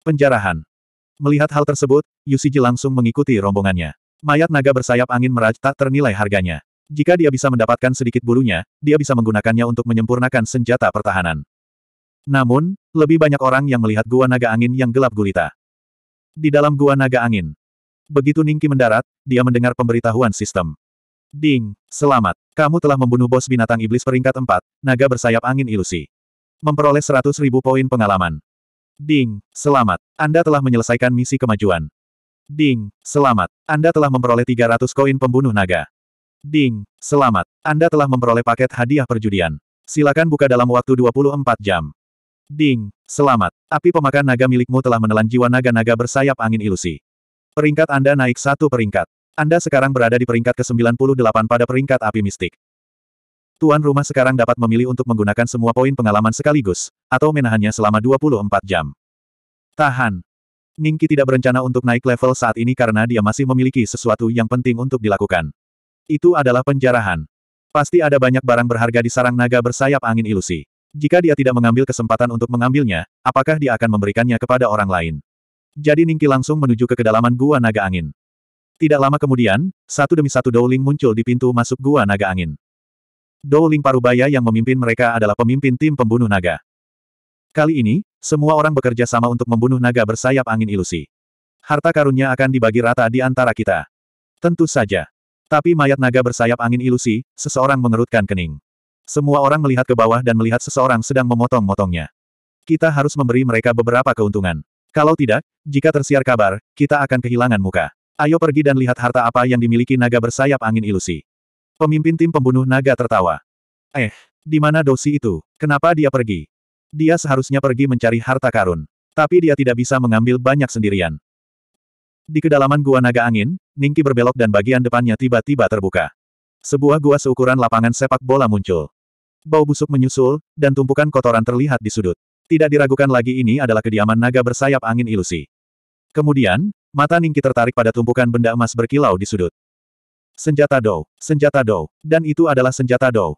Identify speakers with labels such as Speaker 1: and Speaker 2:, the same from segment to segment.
Speaker 1: Penjarahan. Melihat hal tersebut, Yusiji langsung mengikuti rombongannya. Mayat naga bersayap angin meraj tak ternilai harganya. Jika dia bisa mendapatkan sedikit bulunya, dia bisa menggunakannya untuk menyempurnakan senjata pertahanan. Namun, lebih banyak orang yang melihat gua naga angin yang gelap gulita. Di dalam gua naga angin. Begitu Ningki mendarat, dia mendengar pemberitahuan sistem. Ding, selamat. Kamu telah membunuh bos binatang iblis peringkat 4, naga bersayap angin ilusi. Memperoleh seratus ribu poin pengalaman. Ding, selamat. Anda telah menyelesaikan misi kemajuan. Ding, selamat. Anda telah memperoleh 300 koin pembunuh naga. Ding, selamat. Anda telah memperoleh paket hadiah perjudian. Silakan buka dalam waktu 24 jam. Ding, selamat. Api pemakan naga milikmu telah menelan jiwa naga-naga bersayap angin ilusi. Peringkat Anda naik satu peringkat. Anda sekarang berada di peringkat ke-98 pada peringkat api mistik tuan rumah sekarang dapat memilih untuk menggunakan semua poin pengalaman sekaligus, atau menahannya selama 24 jam. Tahan. Ningki tidak berencana untuk naik level saat ini karena dia masih memiliki sesuatu yang penting untuk dilakukan. Itu adalah penjarahan. Pasti ada banyak barang berharga di sarang naga bersayap angin ilusi. Jika dia tidak mengambil kesempatan untuk mengambilnya, apakah dia akan memberikannya kepada orang lain? Jadi Ningki langsung menuju ke kedalaman gua naga angin. Tidak lama kemudian, satu demi satu Dowling muncul di pintu masuk gua naga angin. Douling Parubaya yang memimpin mereka adalah pemimpin tim pembunuh naga. Kali ini, semua orang bekerja sama untuk membunuh naga bersayap angin ilusi. Harta karunnya akan dibagi rata di antara kita. Tentu saja. Tapi mayat naga bersayap angin ilusi, seseorang mengerutkan kening. Semua orang melihat ke bawah dan melihat seseorang sedang memotong-motongnya. Kita harus memberi mereka beberapa keuntungan. Kalau tidak, jika tersiar kabar, kita akan kehilangan muka. Ayo pergi dan lihat harta apa yang dimiliki naga bersayap angin ilusi. Pemimpin tim pembunuh naga tertawa. Eh, di mana dosi itu? Kenapa dia pergi? Dia seharusnya pergi mencari harta karun. Tapi dia tidak bisa mengambil banyak sendirian. Di kedalaman gua naga angin, Ningki berbelok dan bagian depannya tiba-tiba terbuka. Sebuah gua seukuran lapangan sepak bola muncul. Bau busuk menyusul, dan tumpukan kotoran terlihat di sudut. Tidak diragukan lagi ini adalah kediaman naga bersayap angin ilusi. Kemudian, mata Ningki tertarik pada tumpukan benda emas berkilau di sudut. Senjata Dou, senjata Dou, dan itu adalah senjata Dou.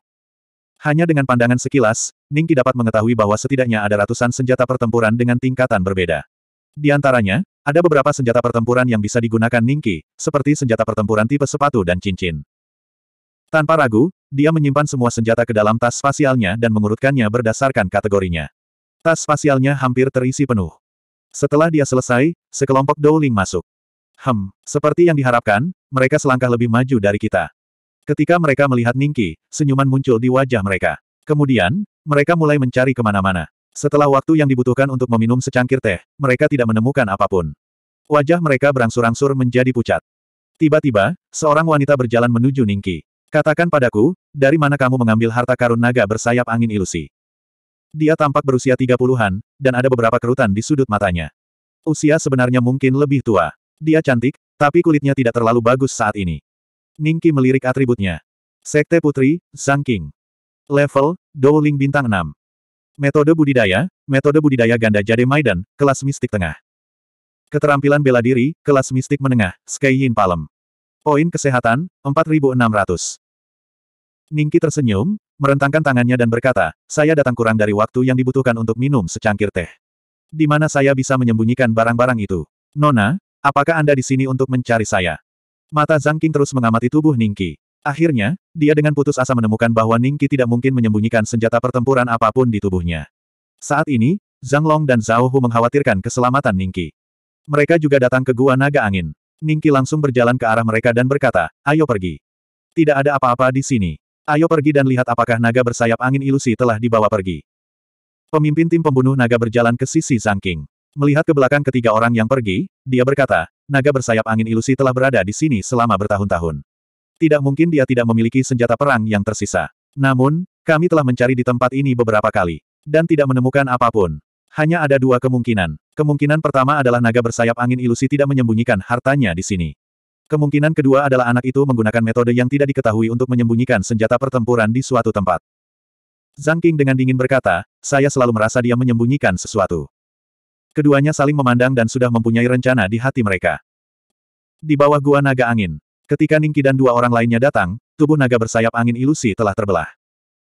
Speaker 1: Hanya dengan pandangan sekilas, Ningki dapat mengetahui bahwa setidaknya ada ratusan senjata pertempuran dengan tingkatan berbeda. Di antaranya, ada beberapa senjata pertempuran yang bisa digunakan Ningki, seperti senjata pertempuran tipe sepatu dan cincin. Tanpa ragu, dia menyimpan semua senjata ke dalam tas spasialnya dan mengurutkannya berdasarkan kategorinya. Tas spasialnya hampir terisi penuh. Setelah dia selesai, sekelompok Douling masuk. Hem, seperti yang diharapkan, mereka selangkah lebih maju dari kita. Ketika mereka melihat Ningki, senyuman muncul di wajah mereka. Kemudian, mereka mulai mencari kemana-mana. Setelah waktu yang dibutuhkan untuk meminum secangkir teh, mereka tidak menemukan apapun. Wajah mereka berangsur-angsur menjadi pucat. Tiba-tiba, seorang wanita berjalan menuju Ningki. Katakan padaku, dari mana kamu mengambil harta karun naga bersayap angin ilusi? Dia tampak berusia tiga puluhan, dan ada beberapa kerutan di sudut matanya. Usia sebenarnya mungkin lebih tua. Dia cantik, tapi kulitnya tidak terlalu bagus saat ini. Ningki melirik atributnya. Sekte Putri, Zhang King. Level, Dowling Bintang 6. Metode Budidaya, Metode Budidaya Ganda Jade Maidan, Kelas Mistik Tengah. Keterampilan Bela Diri, Kelas Mistik Menengah, Sky Yin Palem. Poin Kesehatan, 4600. Ningki tersenyum, merentangkan tangannya dan berkata, saya datang kurang dari waktu yang dibutuhkan untuk minum secangkir teh. Di mana saya bisa menyembunyikan barang-barang itu? Nona, Apakah Anda di sini untuk mencari saya? Mata Zhang King terus mengamati tubuh Ningqi. Akhirnya, dia dengan putus asa menemukan bahwa Ningqi tidak mungkin menyembunyikan senjata pertempuran apapun di tubuhnya. Saat ini, Zhang Long dan Zhao Hu mengkhawatirkan keselamatan Ningqi. Mereka juga datang ke Gua Naga Angin. Ningqi langsung berjalan ke arah mereka dan berkata, ayo pergi. Tidak ada apa-apa di sini. Ayo pergi dan lihat apakah naga bersayap angin ilusi telah dibawa pergi. Pemimpin tim pembunuh naga berjalan ke sisi Zhang King. Melihat ke belakang ketiga orang yang pergi, dia berkata, naga bersayap angin ilusi telah berada di sini selama bertahun-tahun. Tidak mungkin dia tidak memiliki senjata perang yang tersisa. Namun, kami telah mencari di tempat ini beberapa kali. Dan tidak menemukan apapun. Hanya ada dua kemungkinan. Kemungkinan pertama adalah naga bersayap angin ilusi tidak menyembunyikan hartanya di sini. Kemungkinan kedua adalah anak itu menggunakan metode yang tidak diketahui untuk menyembunyikan senjata pertempuran di suatu tempat. Zhang Qing dengan dingin berkata, saya selalu merasa dia menyembunyikan sesuatu. Keduanya saling memandang dan sudah mempunyai rencana di hati mereka. Di bawah gua naga angin, ketika Ningki dan dua orang lainnya datang, tubuh naga bersayap angin ilusi telah terbelah.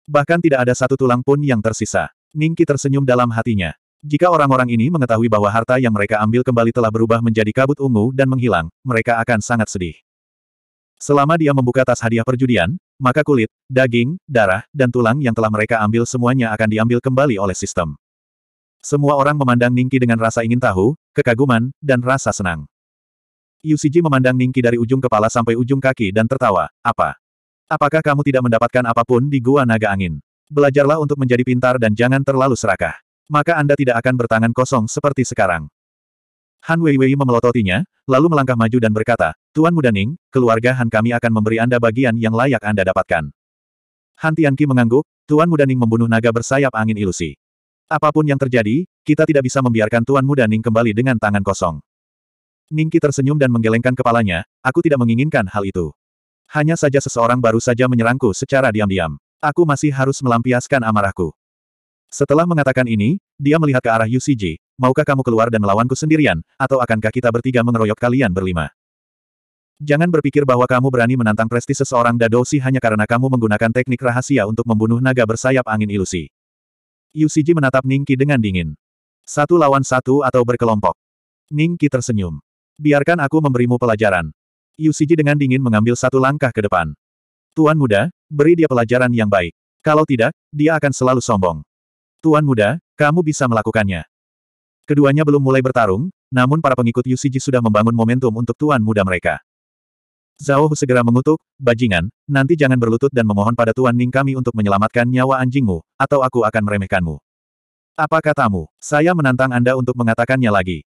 Speaker 1: Bahkan tidak ada satu tulang pun yang tersisa. Ningki tersenyum dalam hatinya. Jika orang-orang ini mengetahui bahwa harta yang mereka ambil kembali telah berubah menjadi kabut ungu dan menghilang, mereka akan sangat sedih. Selama dia membuka tas hadiah perjudian, maka kulit, daging, darah, dan tulang yang telah mereka ambil semuanya akan diambil kembali oleh sistem. Semua orang memandang Ningki dengan rasa ingin tahu, kekaguman, dan rasa senang. Yusiji memandang Ningki dari ujung kepala sampai ujung kaki dan tertawa, apa? Apakah kamu tidak mendapatkan apapun di Gua Naga Angin? Belajarlah untuk menjadi pintar dan jangan terlalu serakah. Maka Anda tidak akan bertangan kosong seperti sekarang. Han Weiwei memelototinya, lalu melangkah maju dan berkata, Tuan Muda Ning, keluarga Han kami akan memberi Anda bagian yang layak Anda dapatkan. Han Tianqi mengangguk, Tuan Muda Ning membunuh naga bersayap angin ilusi. Apapun yang terjadi, kita tidak bisa membiarkan Tuan Muda Ning kembali dengan tangan kosong. Ningki tersenyum dan menggelengkan kepalanya, aku tidak menginginkan hal itu. Hanya saja seseorang baru saja menyerangku secara diam-diam. Aku masih harus melampiaskan amarahku. Setelah mengatakan ini, dia melihat ke arah UCG, maukah kamu keluar dan melawanku sendirian, atau akankah kita bertiga mengeroyok kalian berlima? Jangan berpikir bahwa kamu berani menantang prestis seseorang dadosi hanya karena kamu menggunakan teknik rahasia untuk membunuh naga bersayap angin ilusi. Yusiji menatap Ningki dengan dingin. Satu lawan satu atau berkelompok. Ningki tersenyum. Biarkan aku memberimu pelajaran. Yusiji dengan dingin mengambil satu langkah ke depan. Tuan muda, beri dia pelajaran yang baik. Kalau tidak, dia akan selalu sombong. Tuan muda, kamu bisa melakukannya. Keduanya belum mulai bertarung, namun para pengikut Yusiji sudah membangun momentum untuk tuan muda mereka. Zhao Hu segera mengutuk, bajingan, nanti jangan berlutut dan memohon pada Tuan Ning kami untuk menyelamatkan nyawa anjingmu, atau aku akan meremehkanmu. Apa katamu? Saya menantang Anda untuk mengatakannya lagi.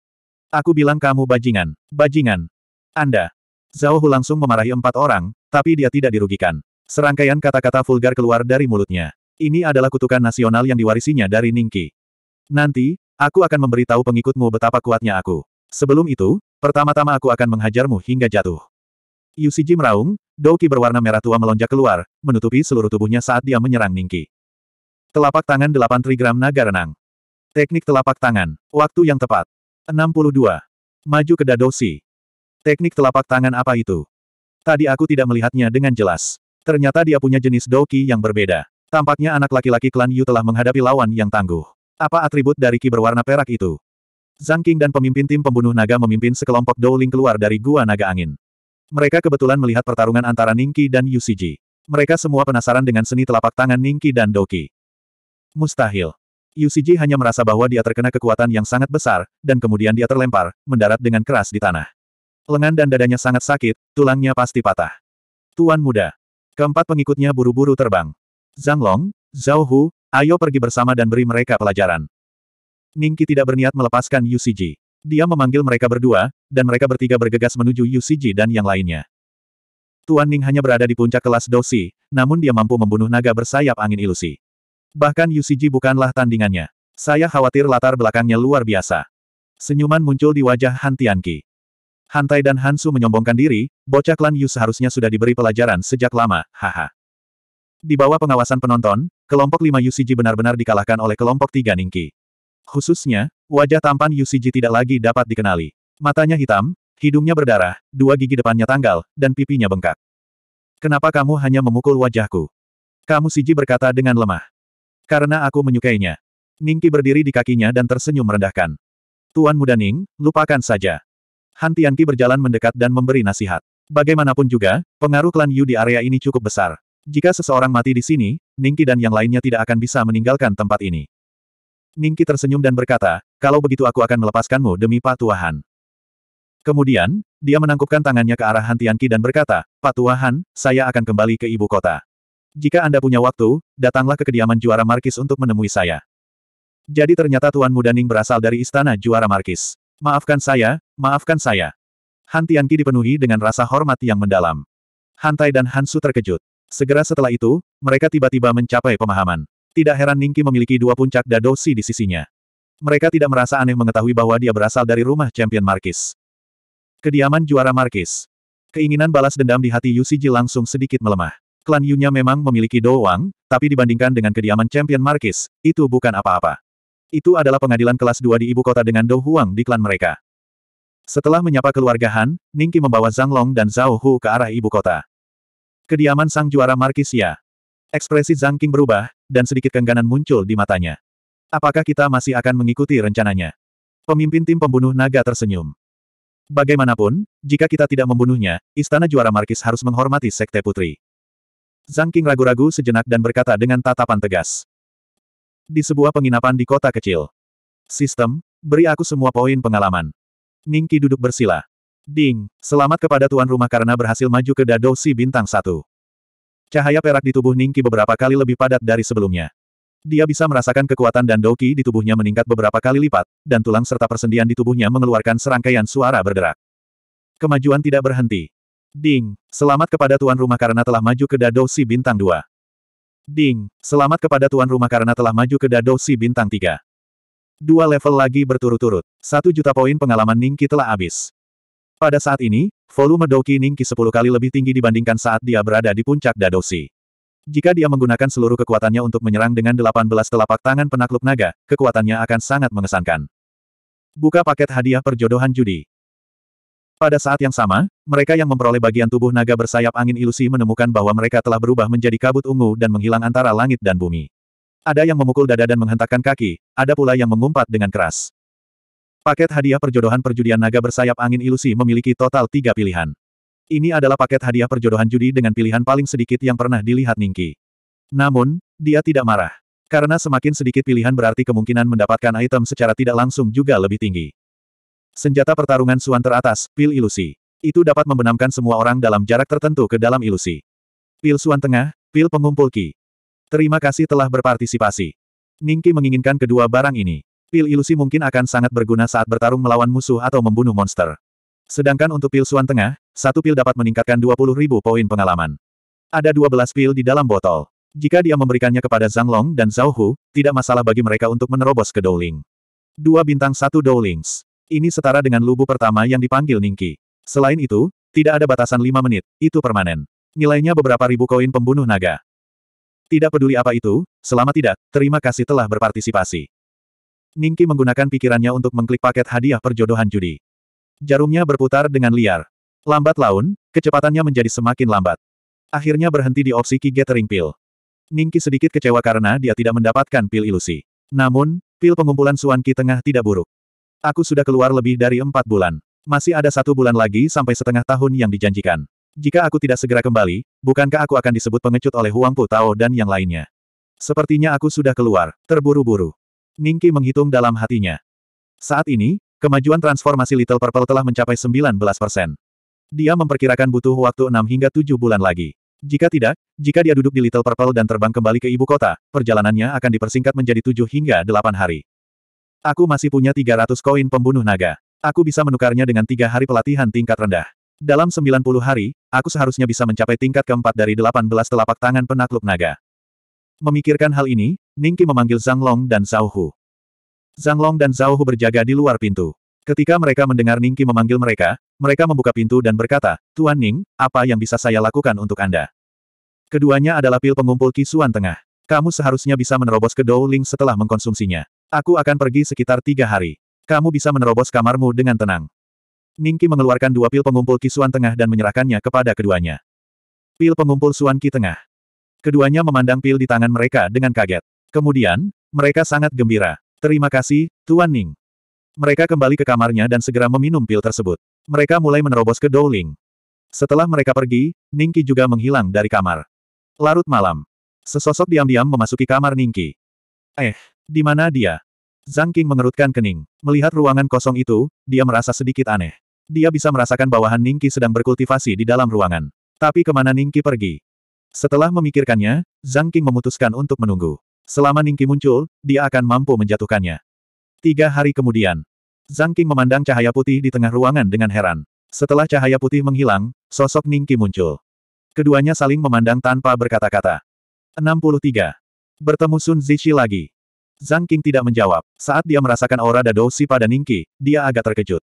Speaker 1: Aku bilang kamu bajingan, bajingan. Anda. Zhao Hu langsung memarahi empat orang, tapi dia tidak dirugikan. Serangkaian kata-kata vulgar keluar dari mulutnya. Ini adalah kutukan nasional yang diwarisinya dari Ningki. Nanti, aku akan memberitahu pengikutmu betapa kuatnya aku. Sebelum itu, pertama-tama aku akan menghajarmu hingga jatuh. Yusiji meraung, Douki berwarna merah tua melonjak keluar, menutupi seluruh tubuhnya saat dia menyerang Ningki. Telapak tangan 8 trigram naga renang. Teknik telapak tangan. Waktu yang tepat. 62. Maju ke dadosi. Teknik telapak tangan apa itu? Tadi aku tidak melihatnya dengan jelas. Ternyata dia punya jenis Douki yang berbeda. Tampaknya anak laki-laki klan Yu telah menghadapi lawan yang tangguh. Apa atribut dari ki berwarna perak itu? Zhang Qing dan pemimpin tim pembunuh naga memimpin sekelompok Douling keluar dari gua naga angin. Mereka kebetulan melihat pertarungan antara Ningki dan Yusiji. Mereka semua penasaran dengan seni telapak tangan Ningki dan Doki. Mustahil. Yusiji hanya merasa bahwa dia terkena kekuatan yang sangat besar, dan kemudian dia terlempar, mendarat dengan keras di tanah. Lengan dan dadanya sangat sakit, tulangnya pasti patah. Tuan muda. Keempat pengikutnya buru-buru terbang. Zhang Long, Zhao Hu, ayo pergi bersama dan beri mereka pelajaran. Ningki tidak berniat melepaskan Yusiji. Dia memanggil mereka berdua, dan mereka bertiga bergegas menuju Yu Yusiji dan yang lainnya. Tuan Ning hanya berada di puncak kelas Dosi, namun dia mampu membunuh naga bersayap angin ilusi. Bahkan Yu Yusiji bukanlah tandingannya. Saya khawatir latar belakangnya luar biasa. Senyuman muncul di wajah Han Tianqi. Tai dan Han Su menyombongkan diri, bocah klan Yu seharusnya sudah diberi pelajaran sejak lama, haha. Di bawah pengawasan penonton, kelompok 5 Yusiji benar-benar dikalahkan oleh kelompok 3 Ningqi. Khususnya, wajah tampan Yu Yusiji tidak lagi dapat dikenali. Matanya hitam, hidungnya berdarah, dua gigi depannya tanggal, dan pipinya bengkak. Kenapa kamu hanya memukul wajahku? Kamu Siji berkata dengan lemah. Karena aku menyukainya. Ningki berdiri di kakinya dan tersenyum merendahkan. Tuan muda Ning, lupakan saja. Han Tianqi berjalan mendekat dan memberi nasihat. Bagaimanapun juga, pengaruh klan Yu di area ini cukup besar. Jika seseorang mati di sini, Ningki dan yang lainnya tidak akan bisa meninggalkan tempat ini. Ningki tersenyum dan berkata, kalau begitu aku akan melepaskanmu demi patuahan. Kemudian, dia menangkupkan tangannya ke arah Hantianki dan berkata, patuahan, saya akan kembali ke ibu kota. Jika Anda punya waktu, datanglah ke kediaman juara Markis untuk menemui saya. Jadi ternyata Tuan Muda Ning berasal dari istana juara Markis. Maafkan saya, maafkan saya. Han dipenuhi dengan rasa hormat yang mendalam. Hantai dan Hansu terkejut. Segera setelah itu, mereka tiba-tiba mencapai pemahaman. Tidak heran Ningki memiliki dua puncak dadosi di sisinya. Mereka tidak merasa aneh mengetahui bahwa dia berasal dari rumah champion Markis. Kediaman juara Markis. Keinginan balas dendam di hati Yusiji langsung sedikit melemah. Klan Yunya memang memiliki doang, tapi dibandingkan dengan kediaman champion Markis, itu bukan apa-apa. Itu adalah pengadilan kelas 2 di ibu kota dengan Do Huang di klan mereka. Setelah menyapa keluarga Han, Ningki membawa Zhang Long dan Zhao Hu ke arah ibu kota. Kediaman sang juara Markis Ya. Ekspresi Zhang King berubah, dan sedikit kengganan muncul di matanya. Apakah kita masih akan mengikuti rencananya? Pemimpin tim pembunuh naga tersenyum. Bagaimanapun, jika kita tidak membunuhnya, istana juara Markis harus menghormati sekte putri. Zhang King ragu-ragu sejenak dan berkata dengan tatapan tegas. Di sebuah penginapan di kota kecil. Sistem, beri aku semua poin pengalaman. Ningki duduk bersila. Ding, selamat kepada tuan rumah karena berhasil maju ke Dadosi bintang 1. Cahaya perak di tubuh Ningki beberapa kali lebih padat dari sebelumnya. Dia bisa merasakan kekuatan dan doki di tubuhnya meningkat beberapa kali lipat, dan tulang serta persendian di tubuhnya mengeluarkan serangkaian suara berderak. Kemajuan tidak berhenti. Ding, selamat kepada tuan rumah karena telah maju ke Dado Si Bintang 2. Ding, selamat kepada tuan rumah karena telah maju ke Dado Si Bintang 3. Dua level lagi berturut-turut. Satu juta poin pengalaman Ningki telah habis. Pada saat ini, volume Douqi Ningqi 10 kali lebih tinggi dibandingkan saat dia berada di puncak Dadosi. Jika dia menggunakan seluruh kekuatannya untuk menyerang dengan 18 telapak tangan penakluk naga, kekuatannya akan sangat mengesankan. Buka paket hadiah perjodohan judi. Pada saat yang sama, mereka yang memperoleh bagian tubuh naga bersayap angin ilusi menemukan bahwa mereka telah berubah menjadi kabut ungu dan menghilang antara langit dan bumi. Ada yang memukul dada dan menghentakkan kaki, ada pula yang mengumpat dengan keras. Paket hadiah perjodohan perjudian naga bersayap angin ilusi memiliki total tiga pilihan. Ini adalah paket hadiah perjodohan judi dengan pilihan paling sedikit yang pernah dilihat Ningki. Namun, dia tidak marah. Karena semakin sedikit pilihan berarti kemungkinan mendapatkan item secara tidak langsung juga lebih tinggi. Senjata pertarungan Suan teratas, pil ilusi. Itu dapat membenamkan semua orang dalam jarak tertentu ke dalam ilusi. Pil Suan tengah, pil pengumpul Ki. Terima kasih telah berpartisipasi. Ningki menginginkan kedua barang ini. Pil ilusi mungkin akan sangat berguna saat bertarung melawan musuh atau membunuh monster. Sedangkan untuk pil suan tengah, satu pil dapat meningkatkan 20.000 poin pengalaman. Ada 12 pil di dalam botol. Jika dia memberikannya kepada Zhang Long dan Zhao Hu, tidak masalah bagi mereka untuk menerobos ke Douling. Dua bintang satu Doulings. Ini setara dengan lubu pertama yang dipanggil Ningki. Selain itu, tidak ada batasan lima menit, itu permanen. Nilainya beberapa ribu koin pembunuh naga. Tidak peduli apa itu, selama tidak, terima kasih telah berpartisipasi. Ningki menggunakan pikirannya untuk mengklik paket hadiah perjodohan judi. Jarumnya berputar dengan liar. Lambat laun, kecepatannya menjadi semakin lambat. Akhirnya berhenti di opsi Key Gathering Pill. Ningki sedikit kecewa karena dia tidak mendapatkan pil ilusi. Namun, pil pengumpulan Suanki tengah tidak buruk. Aku sudah keluar lebih dari empat bulan. Masih ada satu bulan lagi sampai setengah tahun yang dijanjikan. Jika aku tidak segera kembali, bukankah aku akan disebut pengecut oleh Huang Pu Tao dan yang lainnya? Sepertinya aku sudah keluar, terburu-buru. Ningki menghitung dalam hatinya. Saat ini, kemajuan transformasi Little Purple telah mencapai 19 persen. Dia memperkirakan butuh waktu 6 hingga 7 bulan lagi. Jika tidak, jika dia duduk di Little Purple dan terbang kembali ke ibu kota, perjalanannya akan dipersingkat menjadi 7 hingga 8 hari. Aku masih punya 300 koin pembunuh naga. Aku bisa menukarnya dengan tiga hari pelatihan tingkat rendah. Dalam 90 hari, aku seharusnya bisa mencapai tingkat keempat dari 18 telapak tangan penakluk naga. Memikirkan hal ini, Ningki memanggil Zhang Long dan Zhao Hu. Zhang Long dan Zhao Hu berjaga di luar pintu. Ketika mereka mendengar Ningki memanggil mereka, mereka membuka pintu dan berkata, Tuan Ning, apa yang bisa saya lakukan untuk Anda? Keduanya adalah pil pengumpul kisuan tengah. Kamu seharusnya bisa menerobos ke Dou Ling setelah mengkonsumsinya. Aku akan pergi sekitar tiga hari. Kamu bisa menerobos kamarmu dengan tenang. Ningki mengeluarkan dua pil pengumpul kisuan tengah dan menyerahkannya kepada keduanya. Pil pengumpul Suan Ki tengah. Keduanya memandang pil di tangan mereka dengan kaget. Kemudian, mereka sangat gembira. Terima kasih, Tuan Ning. Mereka kembali ke kamarnya dan segera meminum pil tersebut. Mereka mulai menerobos ke Dowling. Setelah mereka pergi, Ningki juga menghilang dari kamar. Larut malam. Sesosok diam-diam memasuki kamar Ningki. Eh, di mana dia? Zhang King mengerutkan kening. Melihat ruangan kosong itu, dia merasa sedikit aneh. Dia bisa merasakan bawahan Ningki sedang berkultivasi di dalam ruangan. Tapi kemana Ningki pergi? Setelah memikirkannya, Zhang King memutuskan untuk menunggu. Selama Ningki muncul, dia akan mampu menjatuhkannya. Tiga hari kemudian, Zhang Qing memandang cahaya putih di tengah ruangan dengan heran. Setelah cahaya putih menghilang, sosok Ningki muncul. Keduanya saling memandang tanpa berkata-kata. 63. Bertemu Sun Zixi lagi. Zhang Qing tidak menjawab. Saat dia merasakan aura Dadoshi pada Ningki, dia agak terkejut.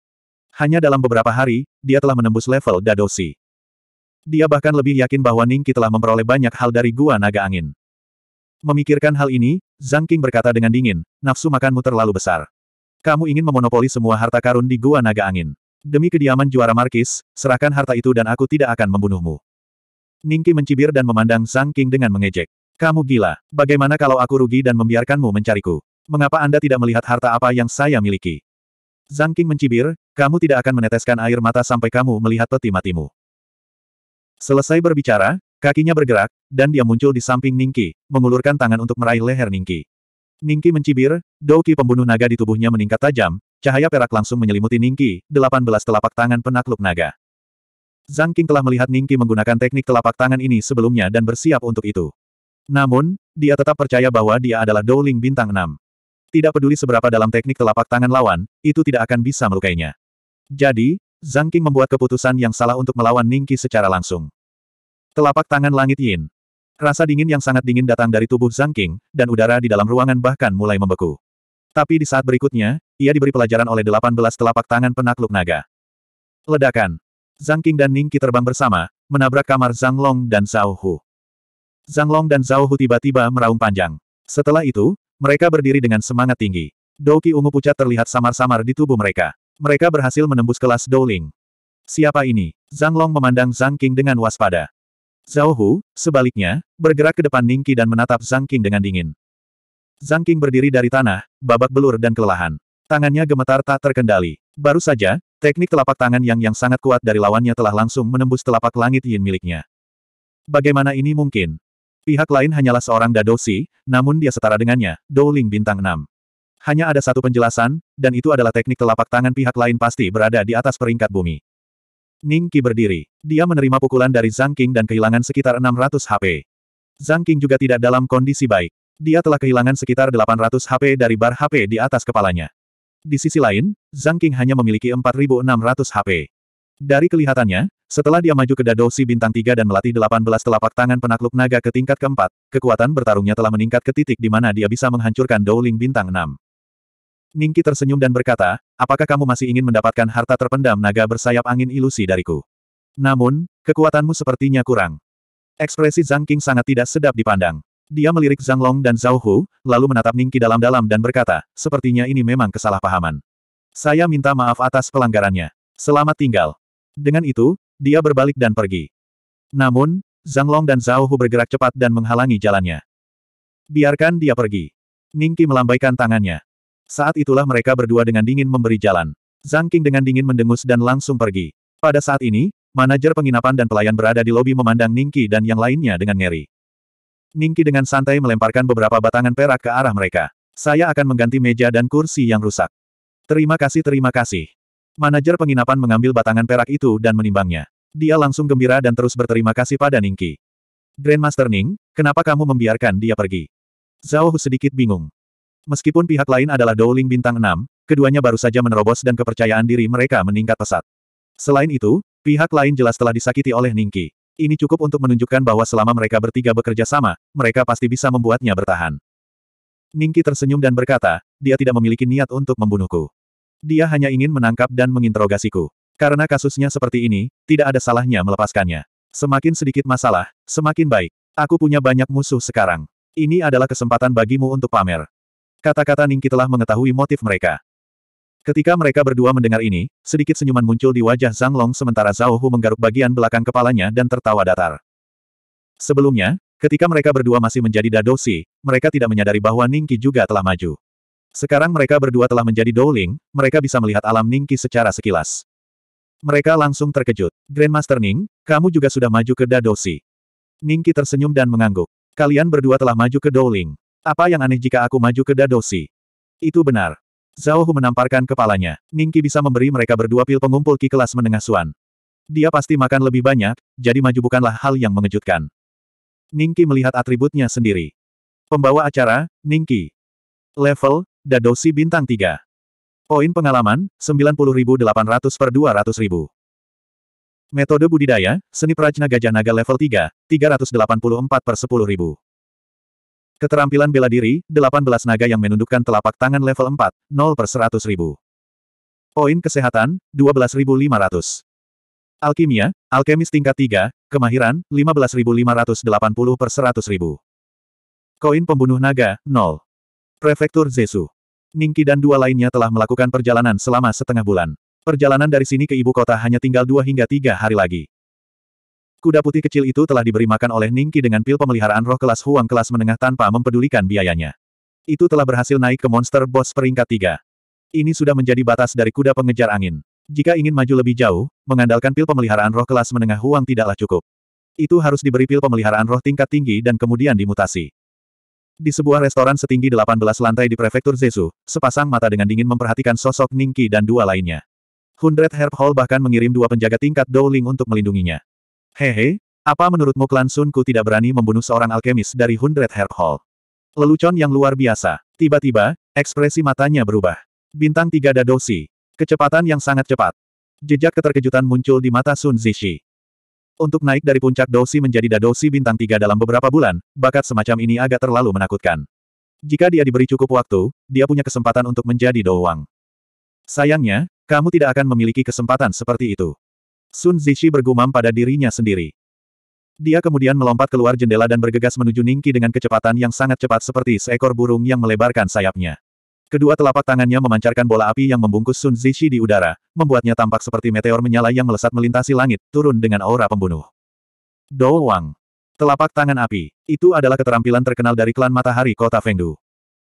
Speaker 1: Hanya dalam beberapa hari, dia telah menembus level Dadoshi. Dia bahkan lebih yakin bahwa Ningki telah memperoleh banyak hal dari Gua Naga Angin. Memikirkan hal ini, Zhang King berkata dengan dingin, nafsu makanmu terlalu besar. Kamu ingin memonopoli semua harta karun di Gua Naga Angin. Demi kediaman juara Markis, serahkan harta itu dan aku tidak akan membunuhmu. Ningki mencibir dan memandang Zhang King dengan mengejek. Kamu gila, bagaimana kalau aku rugi dan membiarkanmu mencariku? Mengapa Anda tidak melihat harta apa yang saya miliki? Zhang King mencibir, kamu tidak akan meneteskan air mata sampai kamu melihat peti matimu. Selesai berbicara, Kakinya bergerak, dan dia muncul di samping Ningki, mengulurkan tangan untuk meraih leher Ningki. Ningki mencibir, Douki pembunuh naga di tubuhnya meningkat tajam, cahaya perak langsung menyelimuti Ningki, 18 telapak tangan penakluk naga. Zhang Qing telah melihat Ningki menggunakan teknik telapak tangan ini sebelumnya dan bersiap untuk itu. Namun, dia tetap percaya bahwa dia adalah Douling Bintang 6. Tidak peduli seberapa dalam teknik telapak tangan lawan, itu tidak akan bisa melukainya. Jadi, Zhang Qing membuat keputusan yang salah untuk melawan Ningki secara langsung. Telapak tangan langit Yin. Rasa dingin yang sangat dingin datang dari tubuh Zhang King, dan udara di dalam ruangan bahkan mulai membeku. Tapi di saat berikutnya, ia diberi pelajaran oleh 18 telapak tangan penakluk naga. Ledakan. Zhang King dan Ning Qi terbang bersama, menabrak kamar Zhang Long dan Zhao Hu. Zhang Long dan Zhao Hu tiba-tiba meraung panjang. Setelah itu, mereka berdiri dengan semangat tinggi. Doki ungu pucat terlihat samar-samar di tubuh mereka. Mereka berhasil menembus kelas Dou Ling. Siapa ini? Zhang Long memandang Zhang King dengan waspada. Zhao Hu, sebaliknya, bergerak ke depan Ningqi dan menatap Zhang Qing dengan dingin. Zhang Qing berdiri dari tanah, babak belur dan kelelahan. Tangannya gemetar tak terkendali. Baru saja, teknik telapak tangan yang yang sangat kuat dari lawannya telah langsung menembus telapak langit yin miliknya. Bagaimana ini mungkin? Pihak lain hanyalah seorang dadosi, namun dia setara dengannya, Douling bintang 6. Hanya ada satu penjelasan, dan itu adalah teknik telapak tangan pihak lain pasti berada di atas peringkat bumi. Ning Qi berdiri. Dia menerima pukulan dari Zhang Qing dan kehilangan sekitar 600 HP. Zhang Qing juga tidak dalam kondisi baik. Dia telah kehilangan sekitar 800 HP dari bar HP di atas kepalanya. Di sisi lain, Zhang Qing hanya memiliki 4600 HP. Dari kelihatannya, setelah dia maju ke Dadosi bintang 3 dan melatih 18 telapak tangan penakluk naga ke tingkat keempat, kekuatan bertarungnya telah meningkat ke titik di mana dia bisa menghancurkan Douling bintang 6. Ningki tersenyum dan berkata, apakah kamu masih ingin mendapatkan harta terpendam naga bersayap angin ilusi dariku? Namun, kekuatanmu sepertinya kurang. Ekspresi Zhang King sangat tidak sedap dipandang. Dia melirik Zhang Long dan Zhao Hu, lalu menatap Ningki dalam-dalam dan berkata, sepertinya ini memang kesalahpahaman. Saya minta maaf atas pelanggarannya. Selamat tinggal. Dengan itu, dia berbalik dan pergi. Namun, Zhang Long dan Zhao Hu bergerak cepat dan menghalangi jalannya. Biarkan dia pergi. Ningki melambaikan tangannya. Saat itulah mereka berdua dengan dingin memberi jalan. Zhang King dengan dingin mendengus dan langsung pergi. Pada saat ini, manajer penginapan dan pelayan berada di lobi memandang Ningki dan yang lainnya dengan ngeri. Ningki dengan santai melemparkan beberapa batangan perak ke arah mereka. Saya akan mengganti meja dan kursi yang rusak. Terima kasih terima kasih. Manajer penginapan mengambil batangan perak itu dan menimbangnya. Dia langsung gembira dan terus berterima kasih pada Ningki. Grandmaster Ning, kenapa kamu membiarkan dia pergi? Zhao sedikit bingung. Meskipun pihak lain adalah Dowling bintang 6, keduanya baru saja menerobos dan kepercayaan diri mereka meningkat pesat. Selain itu, pihak lain jelas telah disakiti oleh Ningki. Ini cukup untuk menunjukkan bahwa selama mereka bertiga bekerja sama, mereka pasti bisa membuatnya bertahan. Ningki tersenyum dan berkata, dia tidak memiliki niat untuk membunuhku. Dia hanya ingin menangkap dan menginterogasiku. Karena kasusnya seperti ini, tidak ada salahnya melepaskannya. Semakin sedikit masalah, semakin baik. Aku punya banyak musuh sekarang. Ini adalah kesempatan bagimu untuk pamer. Kata-kata Ningki telah mengetahui motif mereka. Ketika mereka berdua mendengar ini, sedikit senyuman muncul di wajah Zhang Long sementara Zhao Hu menggaruk bagian belakang kepalanya dan tertawa datar. Sebelumnya, ketika mereka berdua masih menjadi Dadosi, mereka tidak menyadari bahwa Ningki juga telah maju. Sekarang mereka berdua telah menjadi Douling, mereka bisa melihat alam Ningki secara sekilas. Mereka langsung terkejut. Grandmaster Ning, kamu juga sudah maju ke Dadosi. Ningki tersenyum dan mengangguk. Kalian berdua telah maju ke Douling. Apa yang aneh jika aku maju ke Dadosi? Itu benar. Zhao Hu menamparkan kepalanya. Ningki bisa memberi mereka berdua pil pengumpul ki kelas menengah Suan. Dia pasti makan lebih banyak, jadi maju bukanlah hal yang mengejutkan. Ningki melihat atributnya sendiri. Pembawa acara, Ningki. Level, Dadosi bintang 3. Poin pengalaman, 90.800 per 200.000. Metode budidaya, seni prajna gajah naga level 3, 384 per 10.000. Keterampilan bela diri, 18 naga yang menundukkan telapak tangan level 4, 0 per 100 ribu. Poin kesehatan, 12.500. Alkimia, alkemis tingkat 3, kemahiran, 15.580 per 100 ribu. Koin pembunuh naga, 0. Prefektur Zesu. Ningki dan dua lainnya telah melakukan perjalanan selama setengah bulan. Perjalanan dari sini ke ibu kota hanya tinggal dua hingga tiga hari lagi. Kuda putih kecil itu telah diberi makan oleh Ningki dengan pil pemeliharaan roh kelas Huang kelas menengah tanpa mempedulikan biayanya. Itu telah berhasil naik ke monster bos peringkat tiga. Ini sudah menjadi batas dari kuda pengejar angin. Jika ingin maju lebih jauh, mengandalkan pil pemeliharaan roh kelas menengah Huang tidaklah cukup. Itu harus diberi pil pemeliharaan roh tingkat tinggi dan kemudian dimutasi. Di sebuah restoran setinggi 18 lantai di prefektur Zezu, sepasang mata dengan dingin memperhatikan sosok Ningki dan dua lainnya. Hundred Herb Hall bahkan mengirim dua penjaga tingkat Dowling untuk melindunginya. Hehe, apa menurutmu klan Sunku tidak berani membunuh seorang alkemis dari Hundred Herb Hall? Lelucon yang luar biasa. Tiba-tiba, ekspresi matanya berubah. Bintang tiga dadosi. Kecepatan yang sangat cepat. Jejak keterkejutan muncul di mata Sun Zishi. Untuk naik dari puncak dosi menjadi dadosi bintang tiga dalam beberapa bulan, bakat semacam ini agak terlalu menakutkan. Jika dia diberi cukup waktu, dia punya kesempatan untuk menjadi doang. Sayangnya, kamu tidak akan memiliki kesempatan seperti itu. Sun Zishi bergumam pada dirinya sendiri. Dia kemudian melompat keluar jendela dan bergegas menuju Ningki dengan kecepatan yang sangat cepat seperti seekor burung yang melebarkan sayapnya. Kedua telapak tangannya memancarkan bola api yang membungkus Sun Zishi di udara, membuatnya tampak seperti meteor menyala yang melesat melintasi langit, turun dengan aura pembunuh. Dou Wang. Telapak tangan api. Itu adalah keterampilan terkenal dari klan matahari kota Fengdu.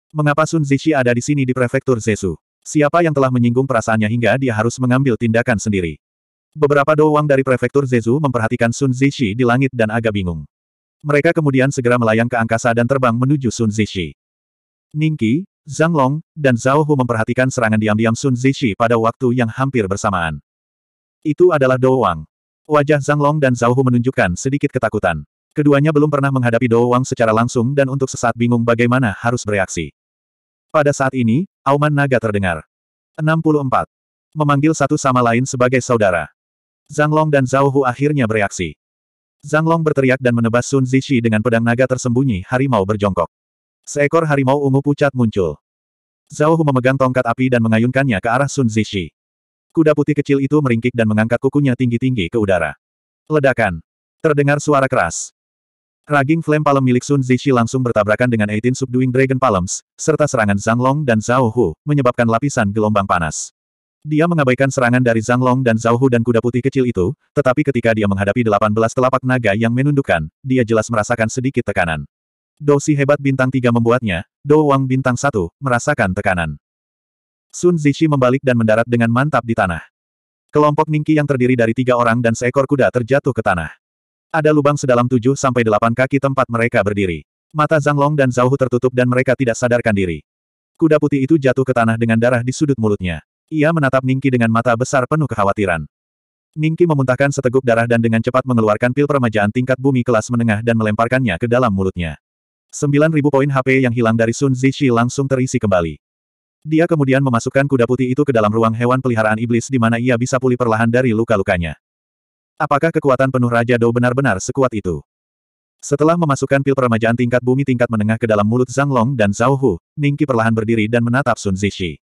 Speaker 1: Mengapa Sun Zishi ada di sini di prefektur Zesu? Siapa yang telah menyinggung perasaannya hingga dia harus mengambil tindakan sendiri? Beberapa doang dari prefektur Zezu memperhatikan Sun Zishi di langit dan agak bingung. Mereka kemudian segera melayang ke angkasa dan terbang menuju Sun Zishi. Ningqi, Zhang Long, dan Zhao Hu memperhatikan serangan diam-diam Sun Zishi pada waktu yang hampir bersamaan. Itu adalah doang. Wajah Zhang Long dan Zhao Hu menunjukkan sedikit ketakutan. Keduanya belum pernah menghadapi doang secara langsung dan untuk sesaat bingung bagaimana harus bereaksi. Pada saat ini, auman naga terdengar. 64. Memanggil satu sama lain sebagai saudara. Zhang Long dan Zhao Hu akhirnya bereaksi. Zhang Long berteriak dan menebas Sun Zishi dengan pedang naga tersembunyi harimau berjongkok. Seekor harimau ungu pucat muncul. Zhao Hu memegang tongkat api dan mengayunkannya ke arah Sun Zishi. Kuda putih kecil itu meringkik dan mengangkat kukunya tinggi-tinggi ke udara. Ledakan. Terdengar suara keras. Raging Flame Palem milik Sun Zishi langsung bertabrakan dengan 18 Subduing Dragon Palms, serta serangan Zhang Long dan Zhao Hu, menyebabkan lapisan gelombang panas. Dia mengabaikan serangan dari Zhang Long dan Zhao Hu dan kuda putih kecil itu, tetapi ketika dia menghadapi 18 telapak naga yang menundukkan, dia jelas merasakan sedikit tekanan. Dou Si hebat bintang 3 membuatnya, Dou Wang bintang 1, merasakan tekanan. Sun Zixi membalik dan mendarat dengan mantap di tanah. Kelompok Ningqi yang terdiri dari tiga orang dan seekor kuda terjatuh ke tanah. Ada lubang sedalam 7-8 kaki tempat mereka berdiri. Mata Zhang Long dan Zhao Hu tertutup dan mereka tidak sadarkan diri. Kuda putih itu jatuh ke tanah dengan darah di sudut mulutnya. Ia menatap Ningki dengan mata besar penuh kekhawatiran. Ningki memuntahkan seteguk darah dan dengan cepat mengeluarkan pil peremajaan tingkat bumi kelas menengah dan melemparkannya ke dalam mulutnya. 9.000 poin HP yang hilang dari Sun Zishi langsung terisi kembali. Dia kemudian memasukkan kuda putih itu ke dalam ruang hewan peliharaan iblis di mana ia bisa pulih perlahan dari luka-lukanya. Apakah kekuatan penuh Raja Dou benar-benar sekuat itu? Setelah memasukkan pil peremajaan tingkat bumi tingkat menengah ke dalam mulut Zhang Long dan Zhao Hu, Ningki perlahan berdiri dan menatap Sun Zishi.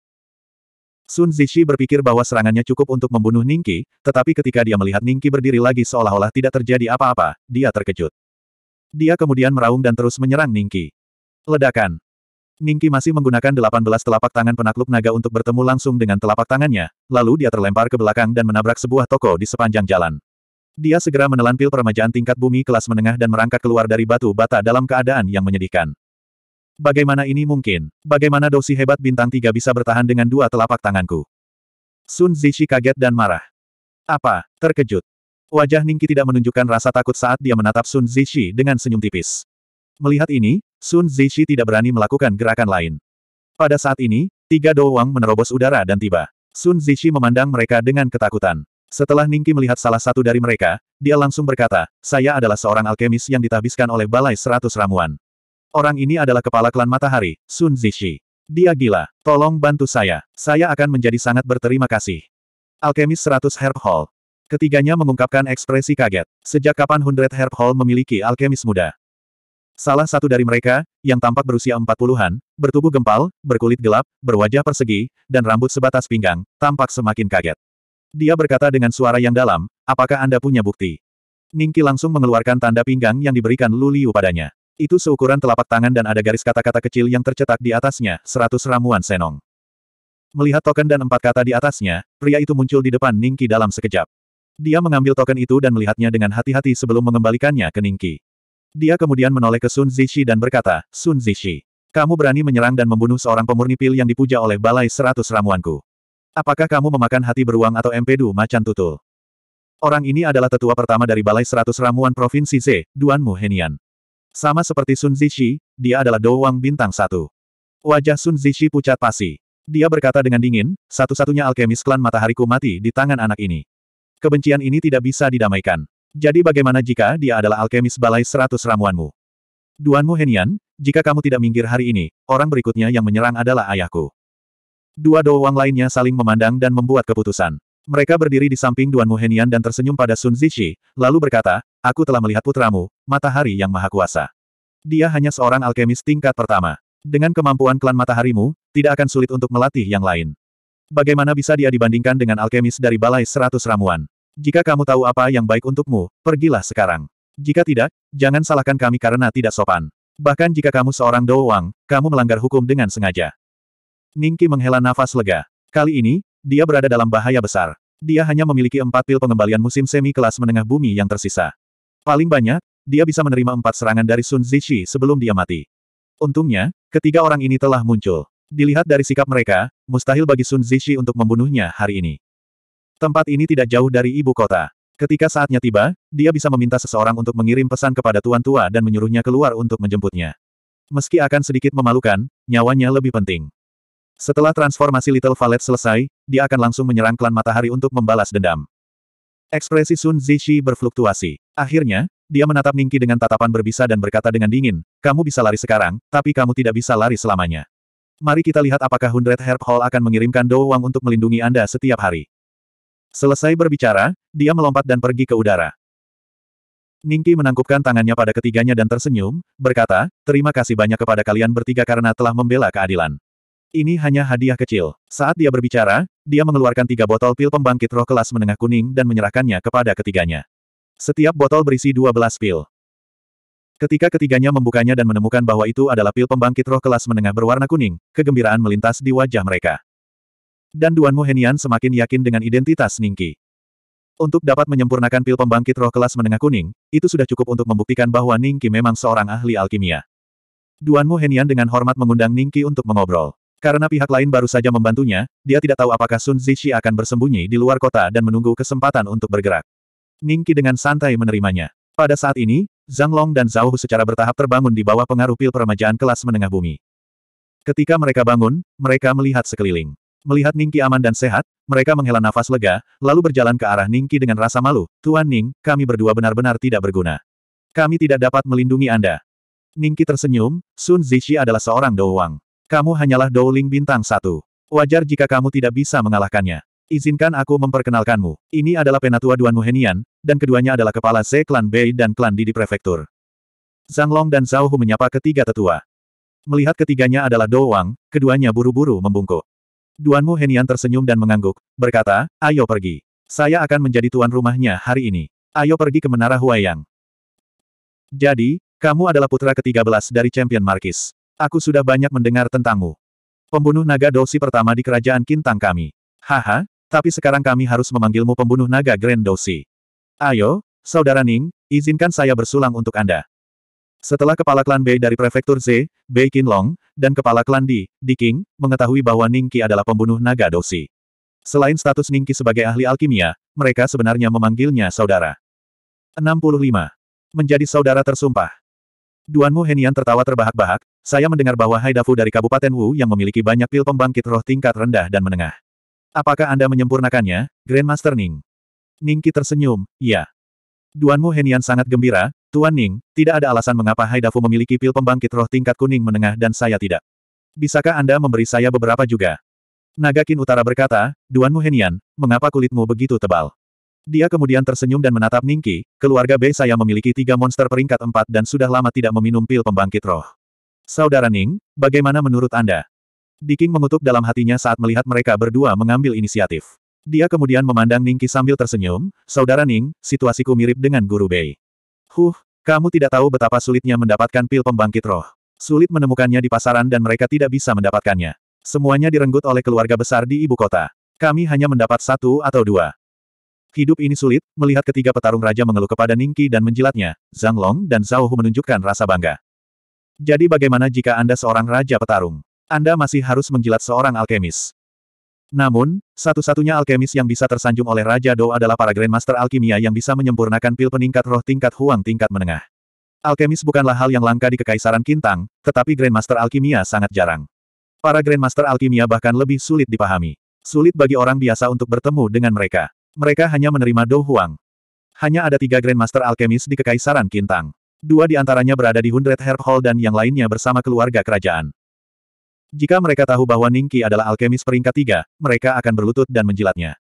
Speaker 1: Sun Zishi berpikir bahwa serangannya cukup untuk membunuh Ningki, tetapi ketika dia melihat Ningki berdiri lagi seolah-olah tidak terjadi apa-apa, dia terkejut. Dia kemudian meraung dan terus menyerang Ningki. Ledakan. Ningki masih menggunakan 18 telapak tangan penakluk naga untuk bertemu langsung dengan telapak tangannya, lalu dia terlempar ke belakang dan menabrak sebuah toko di sepanjang jalan. Dia segera menelan pil permajaan tingkat bumi kelas menengah dan merangkak keluar dari batu bata dalam keadaan yang menyedihkan. Bagaimana ini mungkin? Bagaimana dosi hebat bintang tiga bisa bertahan dengan dua telapak tanganku? Sun Zishi kaget dan marah. Apa? Terkejut. Wajah Ningki tidak menunjukkan rasa takut saat dia menatap Sun Zishi dengan senyum tipis. Melihat ini, Sun Zishi tidak berani melakukan gerakan lain. Pada saat ini, tiga doang menerobos udara dan tiba. Sun Zishi memandang mereka dengan ketakutan. Setelah Ningki melihat salah satu dari mereka, dia langsung berkata, saya adalah seorang alkemis yang ditahbiskan oleh Balai Seratus Ramuan. Orang ini adalah kepala klan matahari, Sun Zishi. Dia gila. Tolong bantu saya. Saya akan menjadi sangat berterima kasih. Alkemis 100 Herb Hall. Ketiganya mengungkapkan ekspresi kaget. Sejak kapan Hundred Herb Hall memiliki alkemis muda? Salah satu dari mereka, yang tampak berusia empat puluhan, bertubuh gempal, berkulit gelap, berwajah persegi, dan rambut sebatas pinggang, tampak semakin kaget. Dia berkata dengan suara yang dalam, apakah Anda punya bukti? Ningki langsung mengeluarkan tanda pinggang yang diberikan Luliu padanya. Itu seukuran telapak tangan dan ada garis kata-kata kecil yang tercetak di atasnya, seratus ramuan senong. Melihat token dan empat kata di atasnya, pria itu muncul di depan Ningki dalam sekejap. Dia mengambil token itu dan melihatnya dengan hati-hati sebelum mengembalikannya ke Ningki. Dia kemudian menoleh ke Sun Zishi dan berkata, Sun Zishi, kamu berani menyerang dan membunuh seorang pemurni pil yang dipuja oleh balai seratus ramuanku. Apakah kamu memakan hati beruang atau empedu macan tutul? Orang ini adalah tetua pertama dari Balai Seratus Ramuan Provinsi Z, Duan Muhenian. Sama seperti Sun Zishi, dia adalah doang bintang satu. Wajah Sun Zishi pucat pasi. Dia berkata dengan dingin, satu-satunya alkemis klan matahariku mati di tangan anak ini. Kebencian ini tidak bisa didamaikan. Jadi bagaimana jika dia adalah alkemis balai seratus ramuanmu? Duanmu Henian, jika kamu tidak minggir hari ini, orang berikutnya yang menyerang adalah ayahku. Dua doang lainnya saling memandang dan membuat keputusan. Mereka berdiri di samping Duan Muhenian dan tersenyum pada Sun Zixi, lalu berkata, aku telah melihat putramu, matahari yang maha kuasa. Dia hanya seorang alkemis tingkat pertama. Dengan kemampuan klan mataharimu, tidak akan sulit untuk melatih yang lain. Bagaimana bisa dia dibandingkan dengan alkemis dari balai seratus ramuan? Jika kamu tahu apa yang baik untukmu, pergilah sekarang. Jika tidak, jangan salahkan kami karena tidak sopan. Bahkan jika kamu seorang doang, kamu melanggar hukum dengan sengaja. Ningki menghela nafas lega. Kali ini, dia berada dalam bahaya besar. Dia hanya memiliki empat pil pengembalian musim semi kelas menengah bumi yang tersisa. Paling banyak, dia bisa menerima empat serangan dari Sun Zishi sebelum dia mati. Untungnya, ketiga orang ini telah muncul. Dilihat dari sikap mereka, mustahil bagi Sun Zishi untuk membunuhnya hari ini. Tempat ini tidak jauh dari ibu kota. Ketika saatnya tiba, dia bisa meminta seseorang untuk mengirim pesan kepada tuan tua dan menyuruhnya keluar untuk menjemputnya. Meski akan sedikit memalukan, nyawanya lebih penting. Setelah transformasi Little Valet selesai, dia akan langsung menyerang klan matahari untuk membalas dendam. Ekspresi Sun Zishi berfluktuasi. Akhirnya, dia menatap Ningki dengan tatapan berbisa dan berkata dengan dingin, kamu bisa lari sekarang, tapi kamu tidak bisa lari selamanya. Mari kita lihat apakah Hundred Herb Hall akan mengirimkan Dou Wang untuk melindungi Anda setiap hari. Selesai berbicara, dia melompat dan pergi ke udara. Ningki menangkupkan tangannya pada ketiganya dan tersenyum, berkata, terima kasih banyak kepada kalian bertiga karena telah membela keadilan. Ini hanya hadiah kecil. Saat dia berbicara, dia mengeluarkan tiga botol pil pembangkit roh kelas menengah kuning dan menyerahkannya kepada ketiganya. Setiap botol berisi 12 pil. Ketika ketiganya membukanya dan menemukan bahwa itu adalah pil pembangkit roh kelas menengah berwarna kuning, kegembiraan melintas di wajah mereka. Dan Duan Muhenian semakin yakin dengan identitas Ningki. Untuk dapat menyempurnakan pil pembangkit roh kelas menengah kuning, itu sudah cukup untuk membuktikan bahwa Ningki memang seorang ahli alkimia. Duan Muhenian dengan hormat mengundang Ningki untuk mengobrol. Karena pihak lain baru saja membantunya, dia tidak tahu apakah Sun Zishi akan bersembunyi di luar kota dan menunggu kesempatan untuk bergerak. Ningki dengan santai menerimanya. Pada saat ini, Zhang Long dan Zhao Hu secara bertahap terbangun di bawah pengaruh pil peremajaan kelas menengah bumi. Ketika mereka bangun, mereka melihat sekeliling. Melihat Ningki aman dan sehat, mereka menghela nafas lega, lalu berjalan ke arah Ningki dengan rasa malu. Tuan Ning, kami berdua benar-benar tidak berguna. Kami tidak dapat melindungi Anda. Ningki tersenyum, Sun Zishi adalah seorang Douwang. Kamu hanyalah Dowling bintang satu. Wajar jika kamu tidak bisa mengalahkannya. Izinkan aku memperkenalkanmu. Ini adalah penatua Duan Muhenian, dan keduanya adalah kepala Se Klan Bei dan Klan Didi Prefektur. Zhang Long dan Zhao Hu menyapa ketiga tetua. Melihat ketiganya adalah Dou Wang, keduanya buru-buru membungkuk. Duan Muhenian tersenyum dan mengangguk, berkata, ayo pergi. Saya akan menjadi tuan rumahnya hari ini. Ayo pergi ke Menara Huayang. Jadi, kamu adalah putra ke-13 dari Champion Markis. Aku sudah banyak mendengar tentangmu. Pembunuh naga dosi pertama di kerajaan Kintang kami. Haha, tapi sekarang kami harus memanggilmu pembunuh naga Grand dosi. Ayo, Saudara Ning, izinkan saya bersulang untuk Anda. Setelah kepala klan Bei dari prefektur Z, Bei Qinlong, dan kepala klan Di, Di King, mengetahui bahwa Ning Qi adalah pembunuh naga dosi. Selain status Ning Qi sebagai ahli alkimia, mereka sebenarnya memanggilnya saudara. 65. Menjadi saudara tersumpah. Duan Mu Henian tertawa terbahak-bahak, saya mendengar bahwa Haidafu dari Kabupaten Wu yang memiliki banyak pil pembangkit roh tingkat rendah dan menengah. Apakah Anda menyempurnakannya, Grandmaster Ning? Ningki tersenyum, Ya. Duan Mu Henian sangat gembira, Tuan Ning, tidak ada alasan mengapa Haidafu memiliki pil pembangkit roh tingkat kuning menengah dan saya tidak. Bisakah Anda memberi saya beberapa juga? Nagakin Utara berkata, Duan Mu Henian, mengapa kulitmu begitu tebal? Dia kemudian tersenyum dan menatap Ningki, keluarga B saya memiliki tiga monster peringkat empat dan sudah lama tidak meminum pil pembangkit roh. Saudara Ning, bagaimana menurut Anda? Diking mengutuk dalam hatinya saat melihat mereka berdua mengambil inisiatif. Dia kemudian memandang Ningki sambil tersenyum, Saudara Ning, situasiku mirip dengan Guru Bei. Huh, kamu tidak tahu betapa sulitnya mendapatkan pil pembangkit roh. Sulit menemukannya di pasaran dan mereka tidak bisa mendapatkannya. Semuanya direnggut oleh keluarga besar di ibu kota. Kami hanya mendapat satu atau dua. Hidup ini sulit, melihat ketiga petarung raja mengeluh kepada Ningki dan menjilatnya, Zhang Long dan Zhao Hu menunjukkan rasa bangga. Jadi bagaimana jika Anda seorang raja petarung? Anda masih harus menjilat seorang alkemis. Namun, satu-satunya alkemis yang bisa tersanjung oleh Raja Dou adalah para Grandmaster Alkimia yang bisa menyempurnakan pil peningkat roh tingkat huang tingkat menengah. Alkemis bukanlah hal yang langka di Kekaisaran Kintang, tetapi Grandmaster Alkimia sangat jarang. Para Grandmaster Alkimia bahkan lebih sulit dipahami. Sulit bagi orang biasa untuk bertemu dengan mereka. Mereka hanya menerima Dou Huang. Hanya ada tiga Grandmaster Alkemis di Kekaisaran Kintang. Dua di antaranya berada di Hundred Herb Hall dan yang lainnya bersama keluarga kerajaan. Jika mereka tahu bahwa Ningki adalah alkemis peringkat tiga, mereka akan berlutut dan menjilatnya.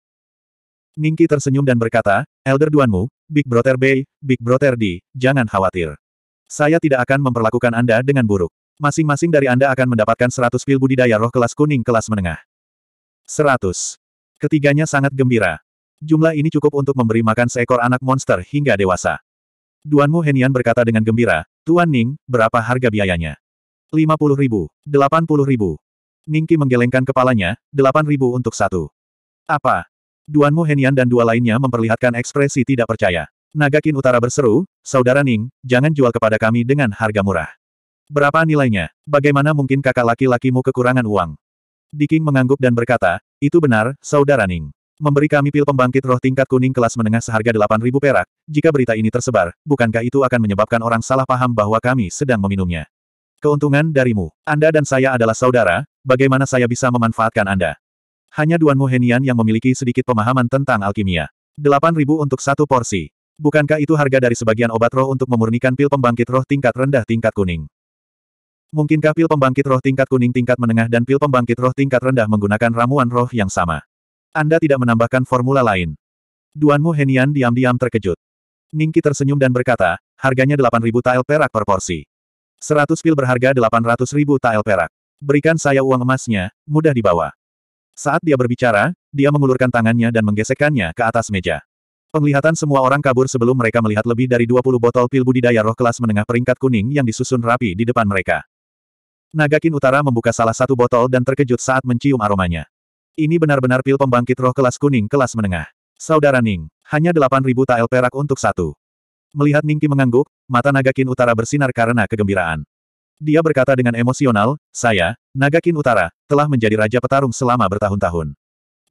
Speaker 1: Ningki tersenyum dan berkata, Elder Duanmu, Big Brother Bay, Big Brother D, jangan khawatir. Saya tidak akan memperlakukan Anda dengan buruk. Masing-masing dari Anda akan mendapatkan 100 pil budidaya roh kelas kuning kelas menengah. 100. Ketiganya sangat gembira. Jumlah ini cukup untuk memberi makan seekor anak monster hingga dewasa. Duanmu Henian berkata dengan gembira, Tuan Ning, berapa harga biayanya? 50 ribu, 80 ribu. Ningki menggelengkan kepalanya, 8 ribu untuk satu. Apa? Duanmu Henian dan dua lainnya memperlihatkan ekspresi tidak percaya. Nagakin Utara berseru, Saudara Ning, jangan jual kepada kami dengan harga murah. Berapa nilainya? Bagaimana mungkin kakak laki-lakimu kekurangan uang? Diking mengangguk dan berkata, itu benar, Saudara Ning. Memberi kami pil pembangkit roh tingkat kuning kelas menengah seharga 8.000 perak, jika berita ini tersebar, bukankah itu akan menyebabkan orang salah paham bahwa kami sedang meminumnya? Keuntungan darimu. Anda dan saya adalah saudara, bagaimana saya bisa memanfaatkan Anda? Hanya Duan muhenian yang memiliki sedikit pemahaman tentang alkimia. 8.000 untuk satu porsi. Bukankah itu harga dari sebagian obat roh untuk memurnikan pil pembangkit roh tingkat rendah tingkat kuning? Mungkinkah pil pembangkit roh tingkat kuning tingkat menengah dan pil pembangkit roh tingkat rendah menggunakan ramuan roh yang sama? Anda tidak menambahkan formula lain. Duanmu Henian diam-diam terkejut. Ningki tersenyum dan berkata, harganya 8.000 tael perak per porsi. 100 pil berharga 800.000 tael perak. Berikan saya uang emasnya, mudah dibawa. Saat dia berbicara, dia mengulurkan tangannya dan menggesekkannya ke atas meja. Penglihatan semua orang kabur sebelum mereka melihat lebih dari 20 botol pil budidaya roh kelas menengah peringkat kuning yang disusun rapi di depan mereka. Nagakin Utara membuka salah satu botol dan terkejut saat mencium aromanya. Ini benar-benar pil pembangkit roh kelas kuning kelas menengah. Saudara Ning, hanya 8.000 tael perak untuk satu. Melihat Ningki mengangguk, mata Nagakin Utara bersinar karena kegembiraan. Dia berkata dengan emosional, saya, Nagakin Utara, telah menjadi Raja Petarung selama bertahun-tahun.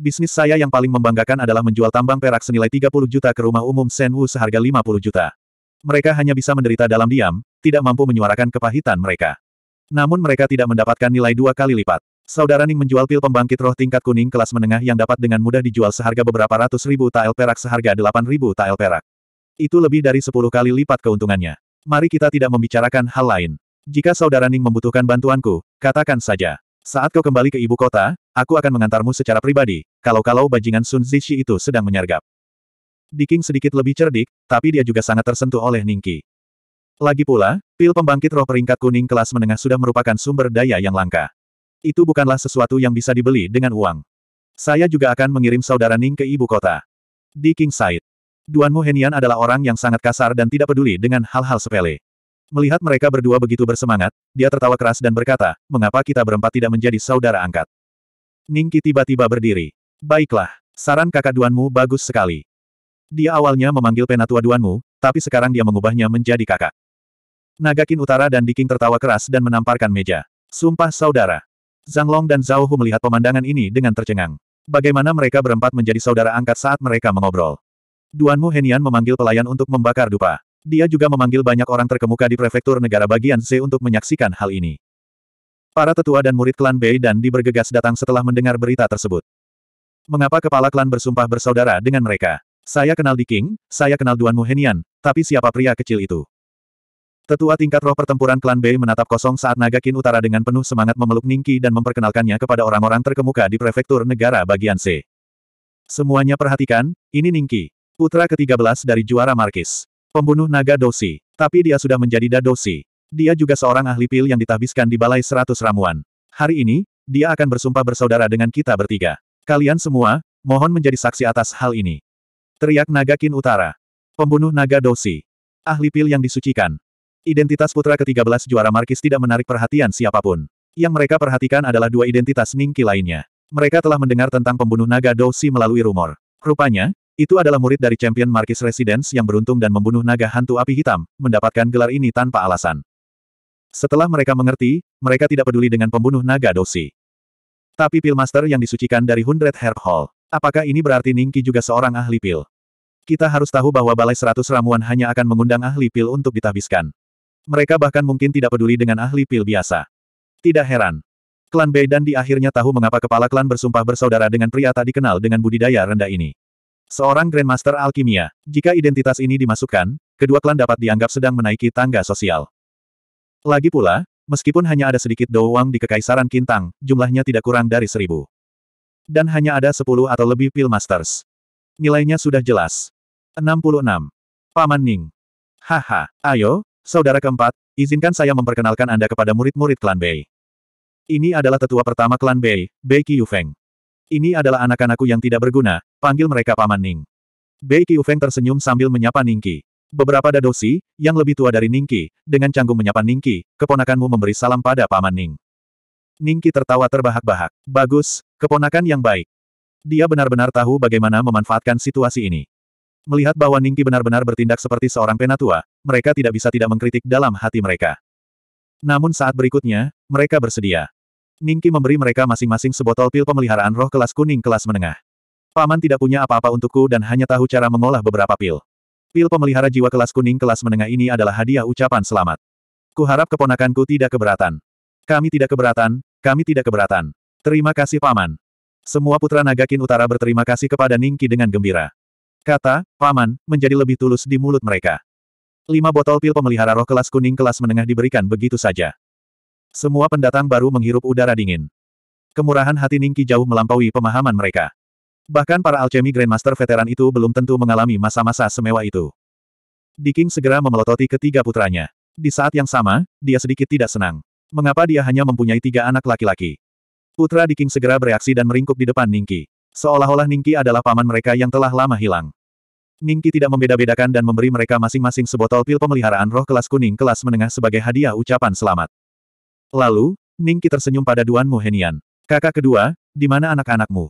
Speaker 1: Bisnis saya yang paling membanggakan adalah menjual tambang perak senilai 30 juta ke rumah umum Senwu Wu seharga 50 juta. Mereka hanya bisa menderita dalam diam, tidak mampu menyuarakan kepahitan mereka. Namun mereka tidak mendapatkan nilai dua kali lipat. Saudara Ning menjual pil pembangkit roh tingkat kuning kelas menengah yang dapat dengan mudah dijual seharga beberapa ratus ribu tael perak seharga delapan ribu tael perak. Itu lebih dari sepuluh kali lipat keuntungannya. Mari kita tidak membicarakan hal lain. Jika saudara Ning membutuhkan bantuanku, katakan saja. Saat kau kembali ke ibu kota, aku akan mengantarmu secara pribadi, kalau-kalau bajingan Sun Zishi itu sedang menyergap. Diking sedikit lebih cerdik, tapi dia juga sangat tersentuh oleh Ningki. Lagi pula, pil pembangkit roh peringkat kuning kelas menengah sudah merupakan sumber daya yang langka. Itu bukanlah sesuatu yang bisa dibeli dengan uang. Saya juga akan mengirim saudara Ning ke ibu kota. Di Kingside. Duan Muhenian adalah orang yang sangat kasar dan tidak peduli dengan hal-hal sepele. Melihat mereka berdua begitu bersemangat, dia tertawa keras dan berkata, mengapa kita berempat tidak menjadi saudara angkat? Ningki tiba-tiba berdiri. Baiklah, saran kakak Duanmu bagus sekali. Dia awalnya memanggil penatua Duanmu, tapi sekarang dia mengubahnya menjadi kakak. Nagakin Utara dan Diking tertawa keras dan menamparkan meja. Sumpah saudara. Zhang Long dan Zhao Hu melihat pemandangan ini dengan tercengang. Bagaimana mereka berempat menjadi saudara angkat saat mereka mengobrol. Duan Mu Henian memanggil pelayan untuk membakar dupa. Dia juga memanggil banyak orang terkemuka di prefektur negara bagian C untuk menyaksikan hal ini. Para tetua dan murid klan Bei dan Di bergegas datang setelah mendengar berita tersebut. Mengapa kepala klan bersumpah bersaudara dengan mereka? Saya kenal Di King, saya kenal Duan Mu Henian, tapi siapa pria kecil itu? Tetua tingkat roh pertempuran klan Bei menatap kosong saat naga Kin Utara dengan penuh semangat memeluk Ningki dan memperkenalkannya kepada orang-orang terkemuka di prefektur negara bagian C. Semuanya perhatikan, ini Ningki. Putra ke-13 dari juara Markis. Pembunuh naga Dosi. Tapi dia sudah menjadi Dadosi. Dia juga seorang ahli pil yang ditahbiskan di Balai Seratus Ramuan. Hari ini, dia akan bersumpah bersaudara dengan kita bertiga. Kalian semua, mohon menjadi saksi atas hal ini. Teriak naga Kin Utara. Pembunuh naga Dosi. Ahli pil yang disucikan. Identitas putra ke-13 juara Markis tidak menarik perhatian siapapun. Yang mereka perhatikan adalah dua identitas Ningki lainnya. Mereka telah mendengar tentang pembunuh naga dousi melalui rumor. Rupanya, itu adalah murid dari champion Markis Residence yang beruntung dan membunuh naga hantu api hitam, mendapatkan gelar ini tanpa alasan. Setelah mereka mengerti, mereka tidak peduli dengan pembunuh naga dousi. Tapi pil master yang disucikan dari Hundred Herb Hall. Apakah ini berarti Ningki juga seorang ahli pil? Kita harus tahu bahwa Balai Seratus Ramuan hanya akan mengundang ahli pil untuk ditabiskan. Mereka bahkan mungkin tidak peduli dengan ahli pil biasa. Tidak heran. Klan Bei dan di akhirnya tahu mengapa kepala klan bersumpah bersaudara dengan pria tak dikenal dengan budidaya rendah ini. Seorang Grandmaster Alkimia, jika identitas ini dimasukkan, kedua klan dapat dianggap sedang menaiki tangga sosial. Lagi pula, meskipun hanya ada sedikit doang di Kekaisaran Kintang, jumlahnya tidak kurang dari seribu. Dan hanya ada sepuluh atau lebih Pil Masters. Nilainya sudah jelas. 66. Paman Ning. Haha, ayo, Saudara keempat, izinkan saya memperkenalkan Anda kepada murid-murid klan Bei. Ini adalah tetua pertama klan Bei, Bei Qiufeng. Ini adalah anak-anakku yang tidak berguna, panggil mereka Paman Ning. Bei Qiufeng tersenyum sambil menyapa Ningki. Beberapa dadosi, yang lebih tua dari Ningki, dengan canggung menyapa Ningki, keponakanmu memberi salam pada Paman Ning. Ningki tertawa terbahak-bahak. Bagus, keponakan yang baik. Dia benar-benar tahu bagaimana memanfaatkan situasi ini. Melihat bahwa Ningki benar-benar bertindak seperti seorang penatua, mereka tidak bisa tidak mengkritik dalam hati mereka. Namun saat berikutnya, mereka bersedia. Ningki memberi mereka masing-masing sebotol pil pemeliharaan roh kelas kuning kelas menengah. Paman tidak punya apa-apa untukku dan hanya tahu cara mengolah beberapa pil. Pil pemelihara jiwa kelas kuning kelas menengah ini adalah hadiah ucapan selamat. Kuharap keponakanku tidak keberatan. Kami tidak keberatan, kami tidak keberatan. Terima kasih Paman. Semua putra Nagakin Utara berterima kasih kepada Ningki dengan gembira. Kata, paman, menjadi lebih tulus di mulut mereka. Lima botol pil pemelihara roh kelas kuning kelas menengah diberikan begitu saja. Semua pendatang baru menghirup udara dingin. Kemurahan hati Ningki jauh melampaui pemahaman mereka. Bahkan para alchemy Grandmaster veteran itu belum tentu mengalami masa-masa semewa itu. Diking segera memelototi ketiga putranya. Di saat yang sama, dia sedikit tidak senang. Mengapa dia hanya mempunyai tiga anak laki-laki? Putra Diking segera bereaksi dan meringkuk di depan Ningki. Seolah-olah Ningki adalah paman mereka yang telah lama hilang. Ningki tidak membeda-bedakan dan memberi mereka masing-masing sebotol pil pemeliharaan roh kelas kuning kelas menengah sebagai hadiah ucapan selamat. Lalu, Ningki tersenyum pada Duan Muhenian, Kakak kedua, di mana anak-anakmu?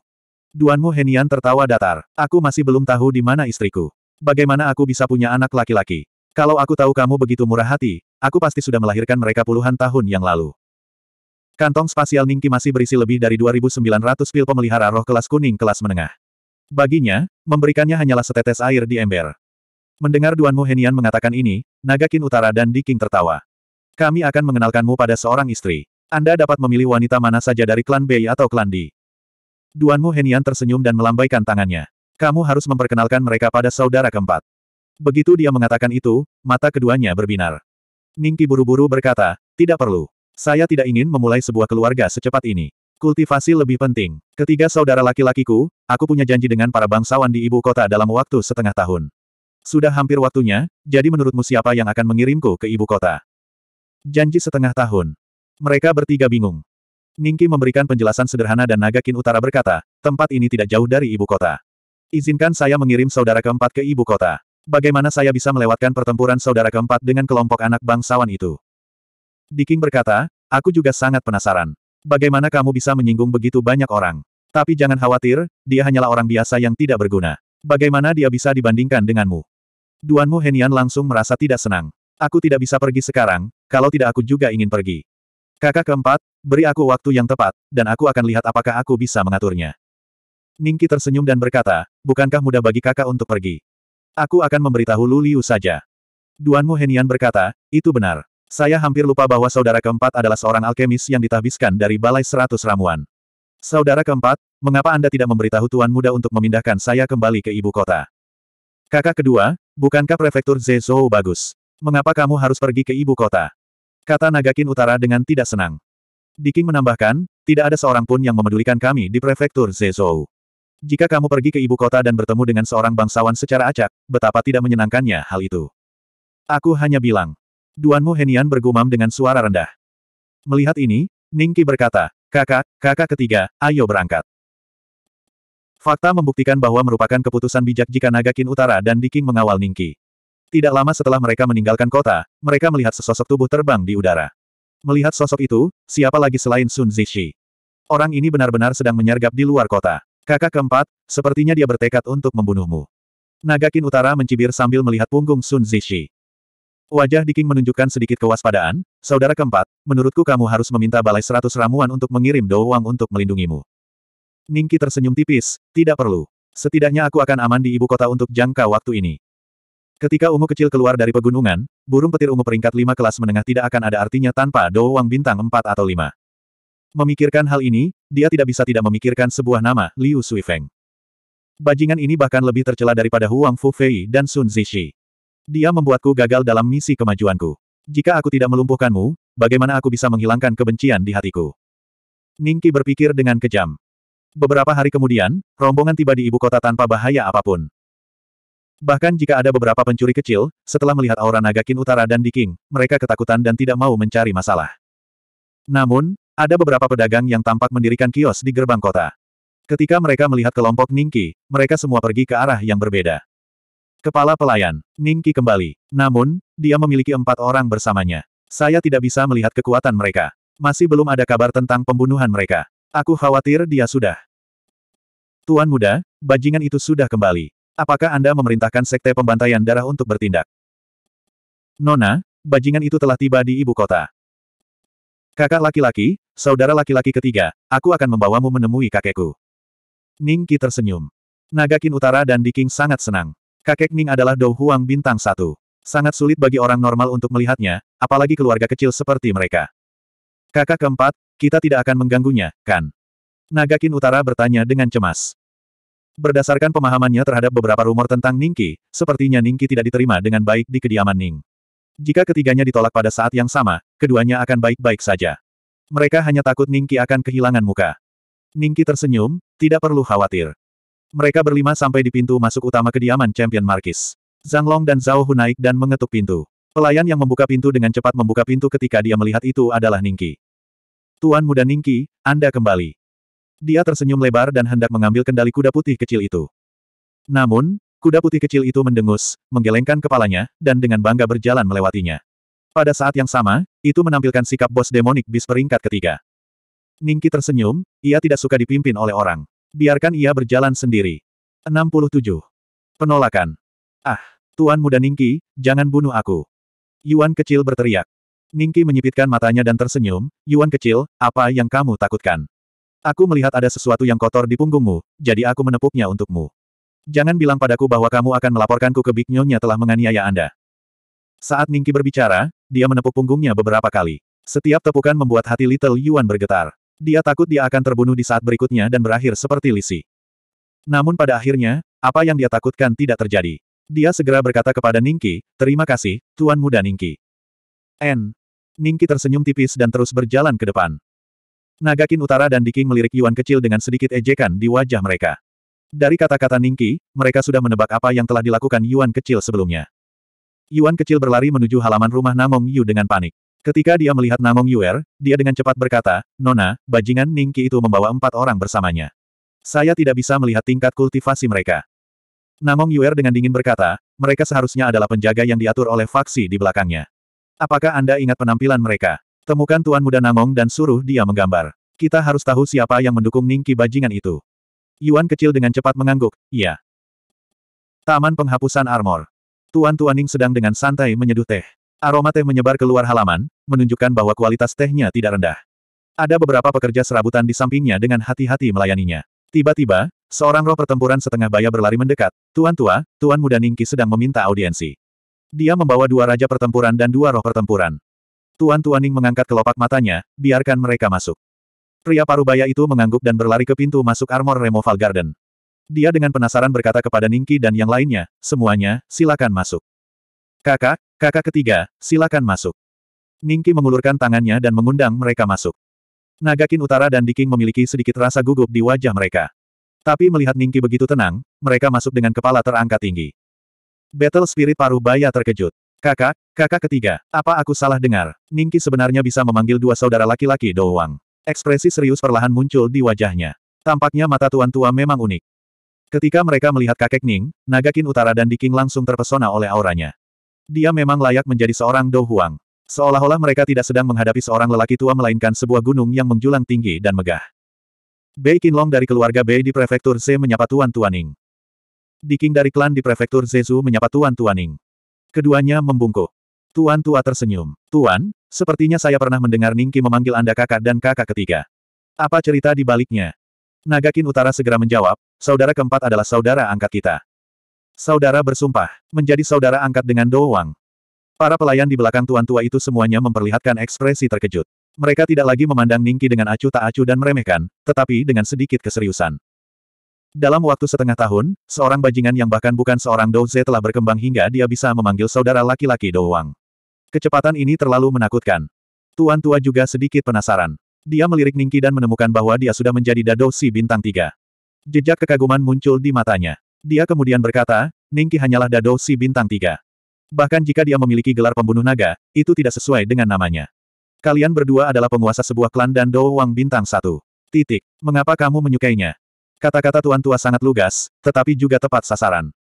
Speaker 1: Duan Muhenian tertawa datar. Aku masih belum tahu di mana istriku. Bagaimana aku bisa punya anak laki-laki? Kalau aku tahu kamu begitu murah hati, aku pasti sudah melahirkan mereka puluhan tahun yang lalu. Kantong spasial Ningki masih berisi lebih dari 2.900 pil pemelihara roh kelas kuning kelas menengah. Baginya, memberikannya hanyalah setetes air di ember. Mendengar Duan Muhenian mengatakan ini, Nagakin Utara dan Diking tertawa. Kami akan mengenalkanmu pada seorang istri. Anda dapat memilih wanita mana saja dari klan Bei atau klan Di. Duan Muhenian tersenyum dan melambaikan tangannya. Kamu harus memperkenalkan mereka pada saudara keempat. Begitu dia mengatakan itu, mata keduanya berbinar. Ningki buru-buru berkata, tidak perlu. Saya tidak ingin memulai sebuah keluarga secepat ini. Kultivasi lebih penting. Ketiga saudara laki-lakiku, aku punya janji dengan para bangsawan di ibu kota dalam waktu setengah tahun. Sudah hampir waktunya, jadi menurutmu siapa yang akan mengirimku ke ibu kota? Janji setengah tahun. Mereka bertiga bingung. Ningki memberikan penjelasan sederhana dan Naga Kin Utara berkata, tempat ini tidak jauh dari ibu kota. Izinkan saya mengirim saudara keempat ke ibu kota. Bagaimana saya bisa melewatkan pertempuran saudara keempat dengan kelompok anak bangsawan itu? Diking berkata, aku juga sangat penasaran. Bagaimana kamu bisa menyinggung begitu banyak orang? Tapi jangan khawatir, dia hanyalah orang biasa yang tidak berguna. Bagaimana dia bisa dibandingkan denganmu? Duanmu Henian langsung merasa tidak senang. Aku tidak bisa pergi sekarang, kalau tidak aku juga ingin pergi. Kakak keempat, beri aku waktu yang tepat, dan aku akan lihat apakah aku bisa mengaturnya. Ningki tersenyum dan berkata, bukankah mudah bagi kakak untuk pergi? Aku akan memberitahu Luliu saja. Duanmu Henian berkata, itu benar. Saya hampir lupa bahwa saudara keempat adalah seorang alkemis yang ditahbiskan dari balai seratus ramuan. Saudara keempat, mengapa Anda tidak memberitahu Tuan Muda untuk memindahkan saya kembali ke ibu kota? Kakak kedua, bukankah prefektur Zezou bagus? Mengapa kamu harus pergi ke ibu kota? Kata Nagakin Utara dengan tidak senang. Diking menambahkan, tidak ada seorang pun yang memedulikan kami di prefektur Zezou. Jika kamu pergi ke ibu kota dan bertemu dengan seorang bangsawan secara acak, betapa tidak menyenangkannya hal itu. Aku hanya bilang, Duan Mu Henian bergumam dengan suara rendah. Melihat ini, Ningki berkata, kakak, kakak ketiga, ayo berangkat. Fakta membuktikan bahwa merupakan keputusan bijak jika Naga Kin Utara dan Diking mengawal Ningki. Tidak lama setelah mereka meninggalkan kota, mereka melihat sesosok tubuh terbang di udara. Melihat sosok itu, siapa lagi selain Sun Zishi? Orang ini benar-benar sedang menyergap di luar kota. Kakak keempat, sepertinya dia bertekad untuk membunuhmu. Naga Kin Utara mencibir sambil melihat punggung Sun Zishi. Wajah Diking menunjukkan sedikit kewaspadaan, saudara keempat, menurutku kamu harus meminta balai seratus ramuan untuk mengirim doang Wang untuk melindungimu. Ningki tersenyum tipis, tidak perlu. Setidaknya aku akan aman di ibu kota untuk jangka waktu ini. Ketika ungu kecil keluar dari pegunungan, burung petir ungu peringkat lima kelas menengah tidak akan ada artinya tanpa doang Wang bintang empat atau lima. Memikirkan hal ini, dia tidak bisa tidak memikirkan sebuah nama, Liu Suifeng. Bajingan ini bahkan lebih tercela daripada Huang Fu Fei dan Sun Zishi. Dia membuatku gagal dalam misi kemajuanku. Jika aku tidak melumpuhkanmu, bagaimana aku bisa menghilangkan kebencian di hatiku? Ningki berpikir dengan kejam. Beberapa hari kemudian, rombongan tiba di ibu kota tanpa bahaya apapun. Bahkan jika ada beberapa pencuri kecil, setelah melihat aura naga Kin Utara dan Diking, mereka ketakutan dan tidak mau mencari masalah. Namun, ada beberapa pedagang yang tampak mendirikan kios di gerbang kota. Ketika mereka melihat kelompok Ningki, mereka semua pergi ke arah yang berbeda. Kepala pelayan, Ningki kembali. Namun, dia memiliki empat orang bersamanya. Saya tidak bisa melihat kekuatan mereka. Masih belum ada kabar tentang pembunuhan mereka. Aku khawatir dia sudah. Tuan muda, bajingan itu sudah kembali. Apakah Anda memerintahkan sekte pembantaian darah untuk bertindak? Nona, bajingan itu telah tiba di ibu kota. Kakak laki-laki, saudara laki-laki ketiga, aku akan membawamu menemui kakekku. Ningki tersenyum. Nagakin Utara dan Diking sangat senang. Kakek Ning adalah Dou Huang bintang satu. Sangat sulit bagi orang normal untuk melihatnya, apalagi keluarga kecil seperti mereka. Kakak keempat, kita tidak akan mengganggunya, kan? Nagakin Utara bertanya dengan cemas. Berdasarkan pemahamannya terhadap beberapa rumor tentang Ningki, sepertinya Ningki tidak diterima dengan baik di kediaman Ning. Jika ketiganya ditolak pada saat yang sama, keduanya akan baik-baik saja. Mereka hanya takut Ningki akan kehilangan muka. Ningki tersenyum, tidak perlu khawatir. Mereka berlima sampai di pintu masuk utama kediaman Champion Markis. Zhang Long dan Zhao Hu naik dan mengetuk pintu. Pelayan yang membuka pintu dengan cepat membuka pintu ketika dia melihat itu adalah Ningki. Tuan muda Ningki, Anda kembali. Dia tersenyum lebar dan hendak mengambil kendali kuda putih kecil itu. Namun, kuda putih kecil itu mendengus, menggelengkan kepalanya, dan dengan bangga berjalan melewatinya. Pada saat yang sama, itu menampilkan sikap bos demonik bis peringkat ketiga. Ningki tersenyum, ia tidak suka dipimpin oleh orang. Biarkan ia berjalan sendiri. 67. Penolakan. Ah, Tuan Muda Ningki, jangan bunuh aku. Yuan kecil berteriak. Ningki menyipitkan matanya dan tersenyum, Yuan kecil, apa yang kamu takutkan? Aku melihat ada sesuatu yang kotor di punggungmu, jadi aku menepuknya untukmu. Jangan bilang padaku bahwa kamu akan melaporkanku ke Big Nyonya telah menganiaya Anda. Saat Ningki berbicara, dia menepuk punggungnya beberapa kali. Setiap tepukan membuat hati Little Yuan bergetar. Dia takut dia akan terbunuh di saat berikutnya dan berakhir seperti Lisi. Namun pada akhirnya, apa yang dia takutkan tidak terjadi. Dia segera berkata kepada Ningki, terima kasih, Tuan Muda Ningki. N. Ningki tersenyum tipis dan terus berjalan ke depan. Nagakin Utara dan Diking melirik Yuan kecil dengan sedikit ejekan di wajah mereka. Dari kata-kata Ningki, mereka sudah menebak apa yang telah dilakukan Yuan kecil sebelumnya. Yuan kecil berlari menuju halaman rumah Namong Yu dengan panik. Ketika dia melihat Namong Yuer, dia dengan cepat berkata, Nona, bajingan Ningki itu membawa empat orang bersamanya. Saya tidak bisa melihat tingkat kultivasi mereka. Namong Yuer dengan dingin berkata, mereka seharusnya adalah penjaga yang diatur oleh faksi di belakangnya. Apakah Anda ingat penampilan mereka? Temukan Tuan Muda Namong dan suruh dia menggambar. Kita harus tahu siapa yang mendukung Ningki bajingan itu. Yuan kecil dengan cepat mengangguk, iya. Taman penghapusan armor. Tuan Tuaning sedang dengan santai menyeduh teh. Aroma teh menyebar keluar halaman, menunjukkan bahwa kualitas tehnya tidak rendah. Ada beberapa pekerja serabutan di sampingnya dengan hati-hati melayaninya. Tiba-tiba, seorang roh pertempuran setengah baya berlari mendekat. Tuan tua, Tuan muda Ningki sedang meminta audiensi. Dia membawa dua raja pertempuran dan dua roh pertempuran. Tuan Ning mengangkat kelopak matanya, biarkan mereka masuk. Pria parubaya itu mengangguk dan berlari ke pintu masuk armor Removal Garden. Dia dengan penasaran berkata kepada Ningki dan yang lainnya, semuanya, silakan masuk. Kakak, kakak ketiga, silakan masuk. Ningki mengulurkan tangannya dan mengundang mereka masuk. Nagakin Utara dan Diking memiliki sedikit rasa gugup di wajah mereka. Tapi melihat Ningki begitu tenang, mereka masuk dengan kepala terangkat tinggi. Battle Spirit Paruh Baya terkejut. Kakak, kakak ketiga, apa aku salah dengar? Ningki sebenarnya bisa memanggil dua saudara laki-laki doang. Ekspresi serius perlahan muncul di wajahnya. Tampaknya mata tuan tua memang unik. Ketika mereka melihat kakek Ning, Nagakin Utara dan Diking langsung terpesona oleh auranya. Dia memang layak menjadi seorang Dou Huang. Seolah-olah mereka tidak sedang menghadapi seorang lelaki tua melainkan sebuah gunung yang menjulang tinggi dan megah. Bei Qinlong dari keluarga Bei di prefektur Z menyapa Tuan Tuaning. Diking dari klan di prefektur Zezu menyapa Tuan Tuaning. Keduanya membungkuk. Tuan Tua tersenyum. Tuan, sepertinya saya pernah mendengar Ningki memanggil Anda kakak dan kakak ketiga. Apa cerita di baliknya? Nagakin Utara segera menjawab, saudara keempat adalah saudara angkat kita. Saudara bersumpah, menjadi saudara angkat dengan Dou Wang. Para pelayan di belakang tuan tua itu semuanya memperlihatkan ekspresi terkejut. Mereka tidak lagi memandang Ningki dengan acuh tak acuh dan meremehkan, tetapi dengan sedikit keseriusan. Dalam waktu setengah tahun, seorang bajingan yang bahkan bukan seorang Douze telah berkembang hingga dia bisa memanggil saudara laki-laki Dou Wang. Kecepatan ini terlalu menakutkan. Tuan tua juga sedikit penasaran. Dia melirik Ningki dan menemukan bahwa dia sudah menjadi Dadou Si bintang tiga. Jejak kekaguman muncul di matanya. Dia kemudian berkata, Ningki hanyalah dado si bintang tiga. Bahkan jika dia memiliki gelar pembunuh naga, itu tidak sesuai dengan namanya. Kalian berdua adalah penguasa sebuah klan dan Dou Wang bintang satu. Titik. Mengapa kamu menyukainya? Kata-kata tuan tua sangat lugas, tetapi juga tepat sasaran.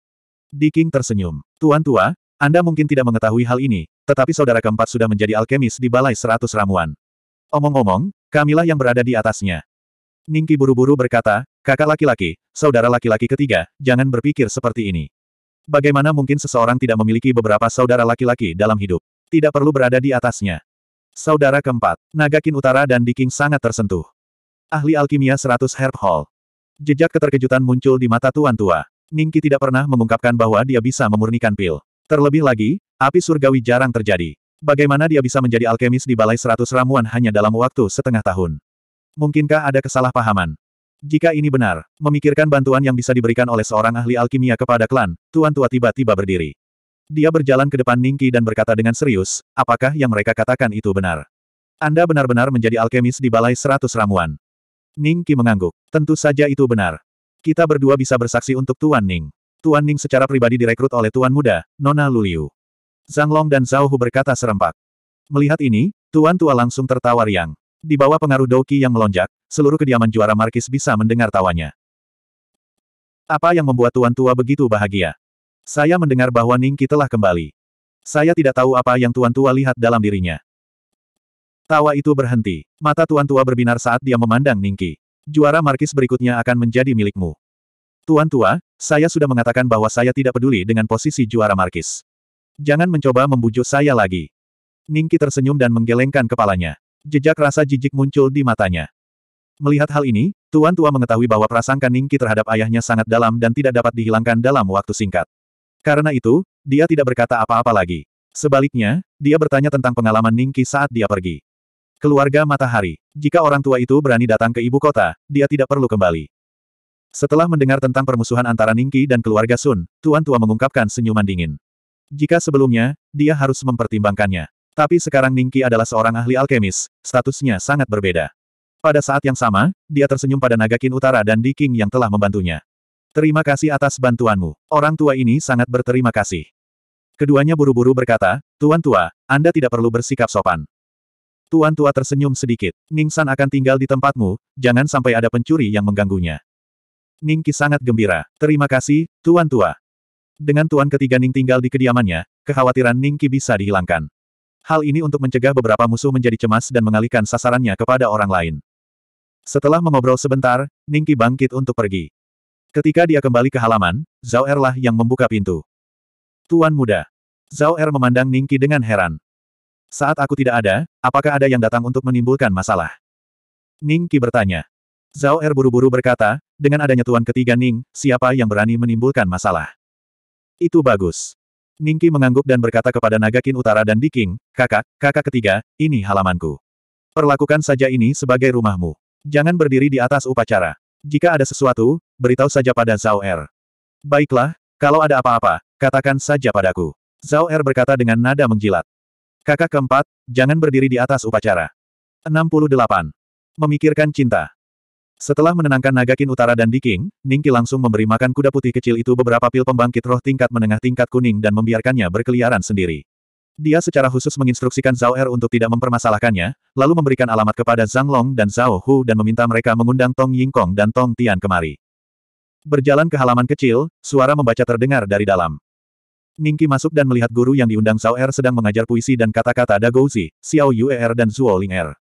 Speaker 1: Diking tersenyum. Tuan tua, Anda mungkin tidak mengetahui hal ini, tetapi saudara keempat sudah menjadi alkemis di balai seratus ramuan. Omong-omong, kamilah yang berada di atasnya. Ningki buru-buru berkata, Kakak laki-laki, saudara laki-laki ketiga, jangan berpikir seperti ini. Bagaimana mungkin seseorang tidak memiliki beberapa saudara laki-laki dalam hidup? Tidak perlu berada di atasnya. Saudara keempat, Nagakin Utara dan Diking sangat tersentuh. Ahli alkimia 100 Herb Hall. Jejak keterkejutan muncul di mata Tuan Tua. Ningki tidak pernah mengungkapkan bahwa dia bisa memurnikan pil. Terlebih lagi, api surgawi jarang terjadi. Bagaimana dia bisa menjadi alkemis di Balai seratus Ramuan hanya dalam waktu setengah tahun? Mungkinkah ada kesalahpahaman? Jika ini benar, memikirkan bantuan yang bisa diberikan oleh seorang ahli alkimia kepada klan, Tuan Tua tiba-tiba berdiri. Dia berjalan ke depan Ningki dan berkata dengan serius, apakah yang mereka katakan itu benar? Anda benar-benar menjadi alkemis di Balai Seratus Ramuan. Ningki mengangguk. Tentu saja itu benar. Kita berdua bisa bersaksi untuk Tuan Ning. Tuan Ning secara pribadi direkrut oleh Tuan Muda, Nona Luliu. Zhang Long dan Zhao Hu berkata serempak. Melihat ini, Tuan Tua langsung tertawa riang. Di bawah pengaruh Doki yang melonjak, seluruh kediaman juara Markis bisa mendengar tawanya. Apa yang membuat tuan tua begitu bahagia? Saya mendengar bahwa Ningki telah kembali. Saya tidak tahu apa yang tuan tua lihat dalam dirinya. Tawa itu berhenti. Mata tuan tua berbinar saat dia memandang Ningki. Juara Markis berikutnya akan menjadi milikmu. Tuan tua, saya sudah mengatakan bahwa saya tidak peduli dengan posisi juara Markis. Jangan mencoba membujuk saya lagi. Ningki tersenyum dan menggelengkan kepalanya. Jejak rasa jijik muncul di matanya. Melihat hal ini, Tuan Tua mengetahui bahwa prasangka Ningki terhadap ayahnya sangat dalam dan tidak dapat dihilangkan dalam waktu singkat. Karena itu, dia tidak berkata apa-apa lagi. Sebaliknya, dia bertanya tentang pengalaman Ningki saat dia pergi. Keluarga Matahari, jika orang tua itu berani datang ke ibu kota, dia tidak perlu kembali. Setelah mendengar tentang permusuhan antara Ningki dan keluarga Sun, Tuan Tua mengungkapkan senyuman dingin. Jika sebelumnya, dia harus mempertimbangkannya. Tapi sekarang Ningki adalah seorang ahli alkemis, statusnya sangat berbeda. Pada saat yang sama, dia tersenyum pada naga Kin Utara dan Di King yang telah membantunya. Terima kasih atas bantuanmu. Orang tua ini sangat berterima kasih. Keduanya buru-buru berkata, Tuan Tua, Anda tidak perlu bersikap sopan. Tuan Tua tersenyum sedikit. Ning San akan tinggal di tempatmu, jangan sampai ada pencuri yang mengganggunya. Ningki sangat gembira. Terima kasih, Tuan Tua. Dengan Tuan ketiga Ning tinggal di kediamannya, kekhawatiran Ningki bisa dihilangkan. Hal ini untuk mencegah beberapa musuh menjadi cemas dan mengalihkan sasarannya kepada orang lain. Setelah mengobrol sebentar, Ningki bangkit untuk pergi. Ketika dia kembali ke halaman, Zhao Er lah yang membuka pintu. Tuan muda. Zhao Er memandang Ningki dengan heran. Saat aku tidak ada, apakah ada yang datang untuk menimbulkan masalah? Ningki bertanya. Zhao Er buru-buru berkata, dengan adanya tuan ketiga Ning, siapa yang berani menimbulkan masalah? Itu bagus. Ningki mengangguk dan berkata kepada Naga Nagakin Utara dan Diking, kakak, kakak ketiga, ini halamanku. Perlakukan saja ini sebagai rumahmu. Jangan berdiri di atas upacara. Jika ada sesuatu, beritahu saja pada Zhao Er. Baiklah, kalau ada apa-apa, katakan saja padaku. Zhao Er berkata dengan nada menjilat. Kakak keempat, jangan berdiri di atas upacara. 68. Memikirkan cinta. Setelah menenangkan naga Nagakin Utara dan Diking, Ningki langsung memberi makan kuda putih kecil itu beberapa pil pembangkit roh tingkat menengah tingkat kuning dan membiarkannya berkeliaran sendiri. Dia secara khusus menginstruksikan Zhao Er untuk tidak mempermasalahkannya, lalu memberikan alamat kepada Zhang Long dan Zhao Hu dan meminta mereka mengundang Tong Yingkong dan Tong Tian kemari. Berjalan ke halaman kecil, suara membaca terdengar dari dalam. Ningki masuk dan melihat guru yang diundang Zhao Er sedang mengajar puisi dan kata-kata Dagouzi, Xiao Er dan Zhuo Ling Er.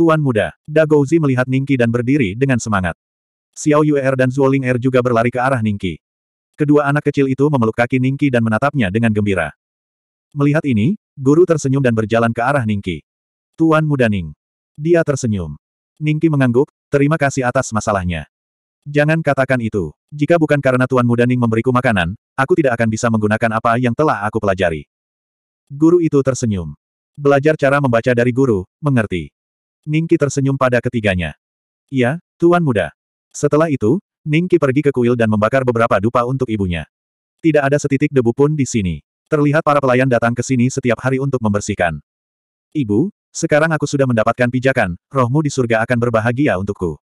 Speaker 1: Tuan muda, Dagouzi melihat Ningki dan berdiri dengan semangat. Xiao Yuer dan Zuoling Er juga berlari ke arah Ningki. Kedua anak kecil itu memeluk kaki Ningki dan menatapnya dengan gembira. Melihat ini, guru tersenyum dan berjalan ke arah Ningki. Tuan muda Ning. Dia tersenyum. Ningki mengangguk, terima kasih atas masalahnya. Jangan katakan itu. Jika bukan karena Tuan Muda Ning memberiku makanan, aku tidak akan bisa menggunakan apa yang telah aku pelajari. Guru itu tersenyum. Belajar cara membaca dari guru, mengerti. Ningki tersenyum pada ketiganya. Ya, Tuan Muda. Setelah itu, Ningki pergi ke kuil dan membakar beberapa dupa untuk ibunya. Tidak ada setitik debu pun di sini. Terlihat para pelayan datang ke sini setiap hari untuk membersihkan. Ibu, sekarang aku sudah mendapatkan pijakan, rohmu di surga akan berbahagia untukku.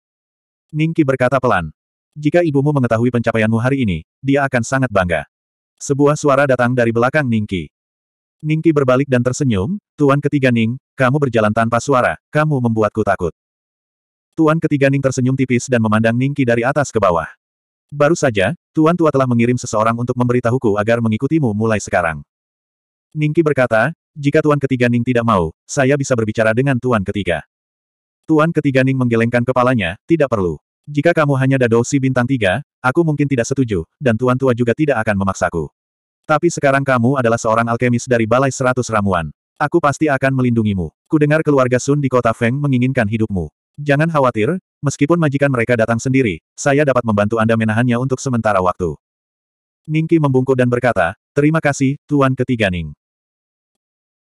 Speaker 1: Ningki berkata pelan. Jika ibumu mengetahui pencapaianmu hari ini, dia akan sangat bangga. Sebuah suara datang dari belakang Ningki. Ningki berbalik dan tersenyum, Tuan ketiga Ning, kamu berjalan tanpa suara, kamu membuatku takut. Tuan ketiga Ning tersenyum tipis dan memandang Ningki dari atas ke bawah. Baru saja, Tuan Tua telah mengirim seseorang untuk memberitahuku agar mengikutimu mulai sekarang. Ningki berkata, jika Tuan ketiga Ning tidak mau, saya bisa berbicara dengan Tuan ketiga. Tuan ketiga Ning menggelengkan kepalanya, tidak perlu. Jika kamu hanya dadosi bintang tiga, aku mungkin tidak setuju, dan Tuan Tua juga tidak akan memaksaku. Tapi sekarang kamu adalah seorang alkemis dari Balai Seratus Ramuan. Aku pasti akan melindungimu. Kudengar keluarga Sun di kota Feng menginginkan hidupmu. Jangan khawatir, meskipun majikan mereka datang sendiri, saya dapat membantu Anda menahannya untuk sementara waktu. Ningki membungkuk dan berkata, terima kasih, Tuan Ketiga Ning.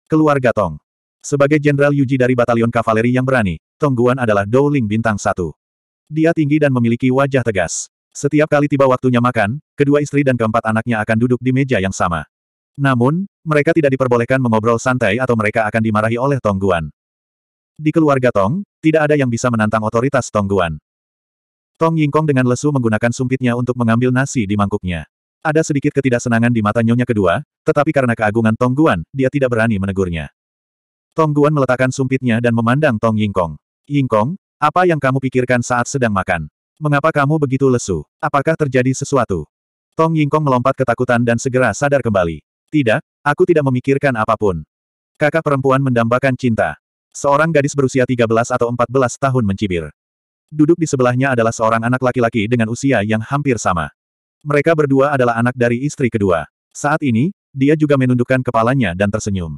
Speaker 1: Keluarga Tong. Sebagai Jenderal Yuji dari Batalion Kavaleri yang berani, Tong Guan adalah Douling Bintang Satu. Dia tinggi dan memiliki wajah tegas. Setiap kali tiba waktunya makan, kedua istri dan keempat anaknya akan duduk di meja yang sama. Namun, mereka tidak diperbolehkan mengobrol santai atau mereka akan dimarahi oleh Tongguan. Di keluarga Tong, tidak ada yang bisa menantang otoritas Tongguan. Tong Yingkong dengan lesu menggunakan sumpitnya untuk mengambil nasi di mangkuknya. Ada sedikit ketidaksenangan di mata nyonya kedua, tetapi karena keagungan Tongguan, dia tidak berani menegurnya. Tongguan meletakkan sumpitnya dan memandang Tong Yingkong. Yingkong, apa yang kamu pikirkan saat sedang makan? Mengapa kamu begitu lesu? Apakah terjadi sesuatu? Tong Yingkong melompat ketakutan dan segera sadar kembali. Tidak, aku tidak memikirkan apapun. Kakak perempuan mendambakan cinta. Seorang gadis berusia 13 atau 14 tahun mencibir. Duduk di sebelahnya adalah seorang anak laki-laki dengan usia yang hampir sama. Mereka berdua adalah anak dari istri kedua. Saat ini, dia juga menundukkan kepalanya dan tersenyum.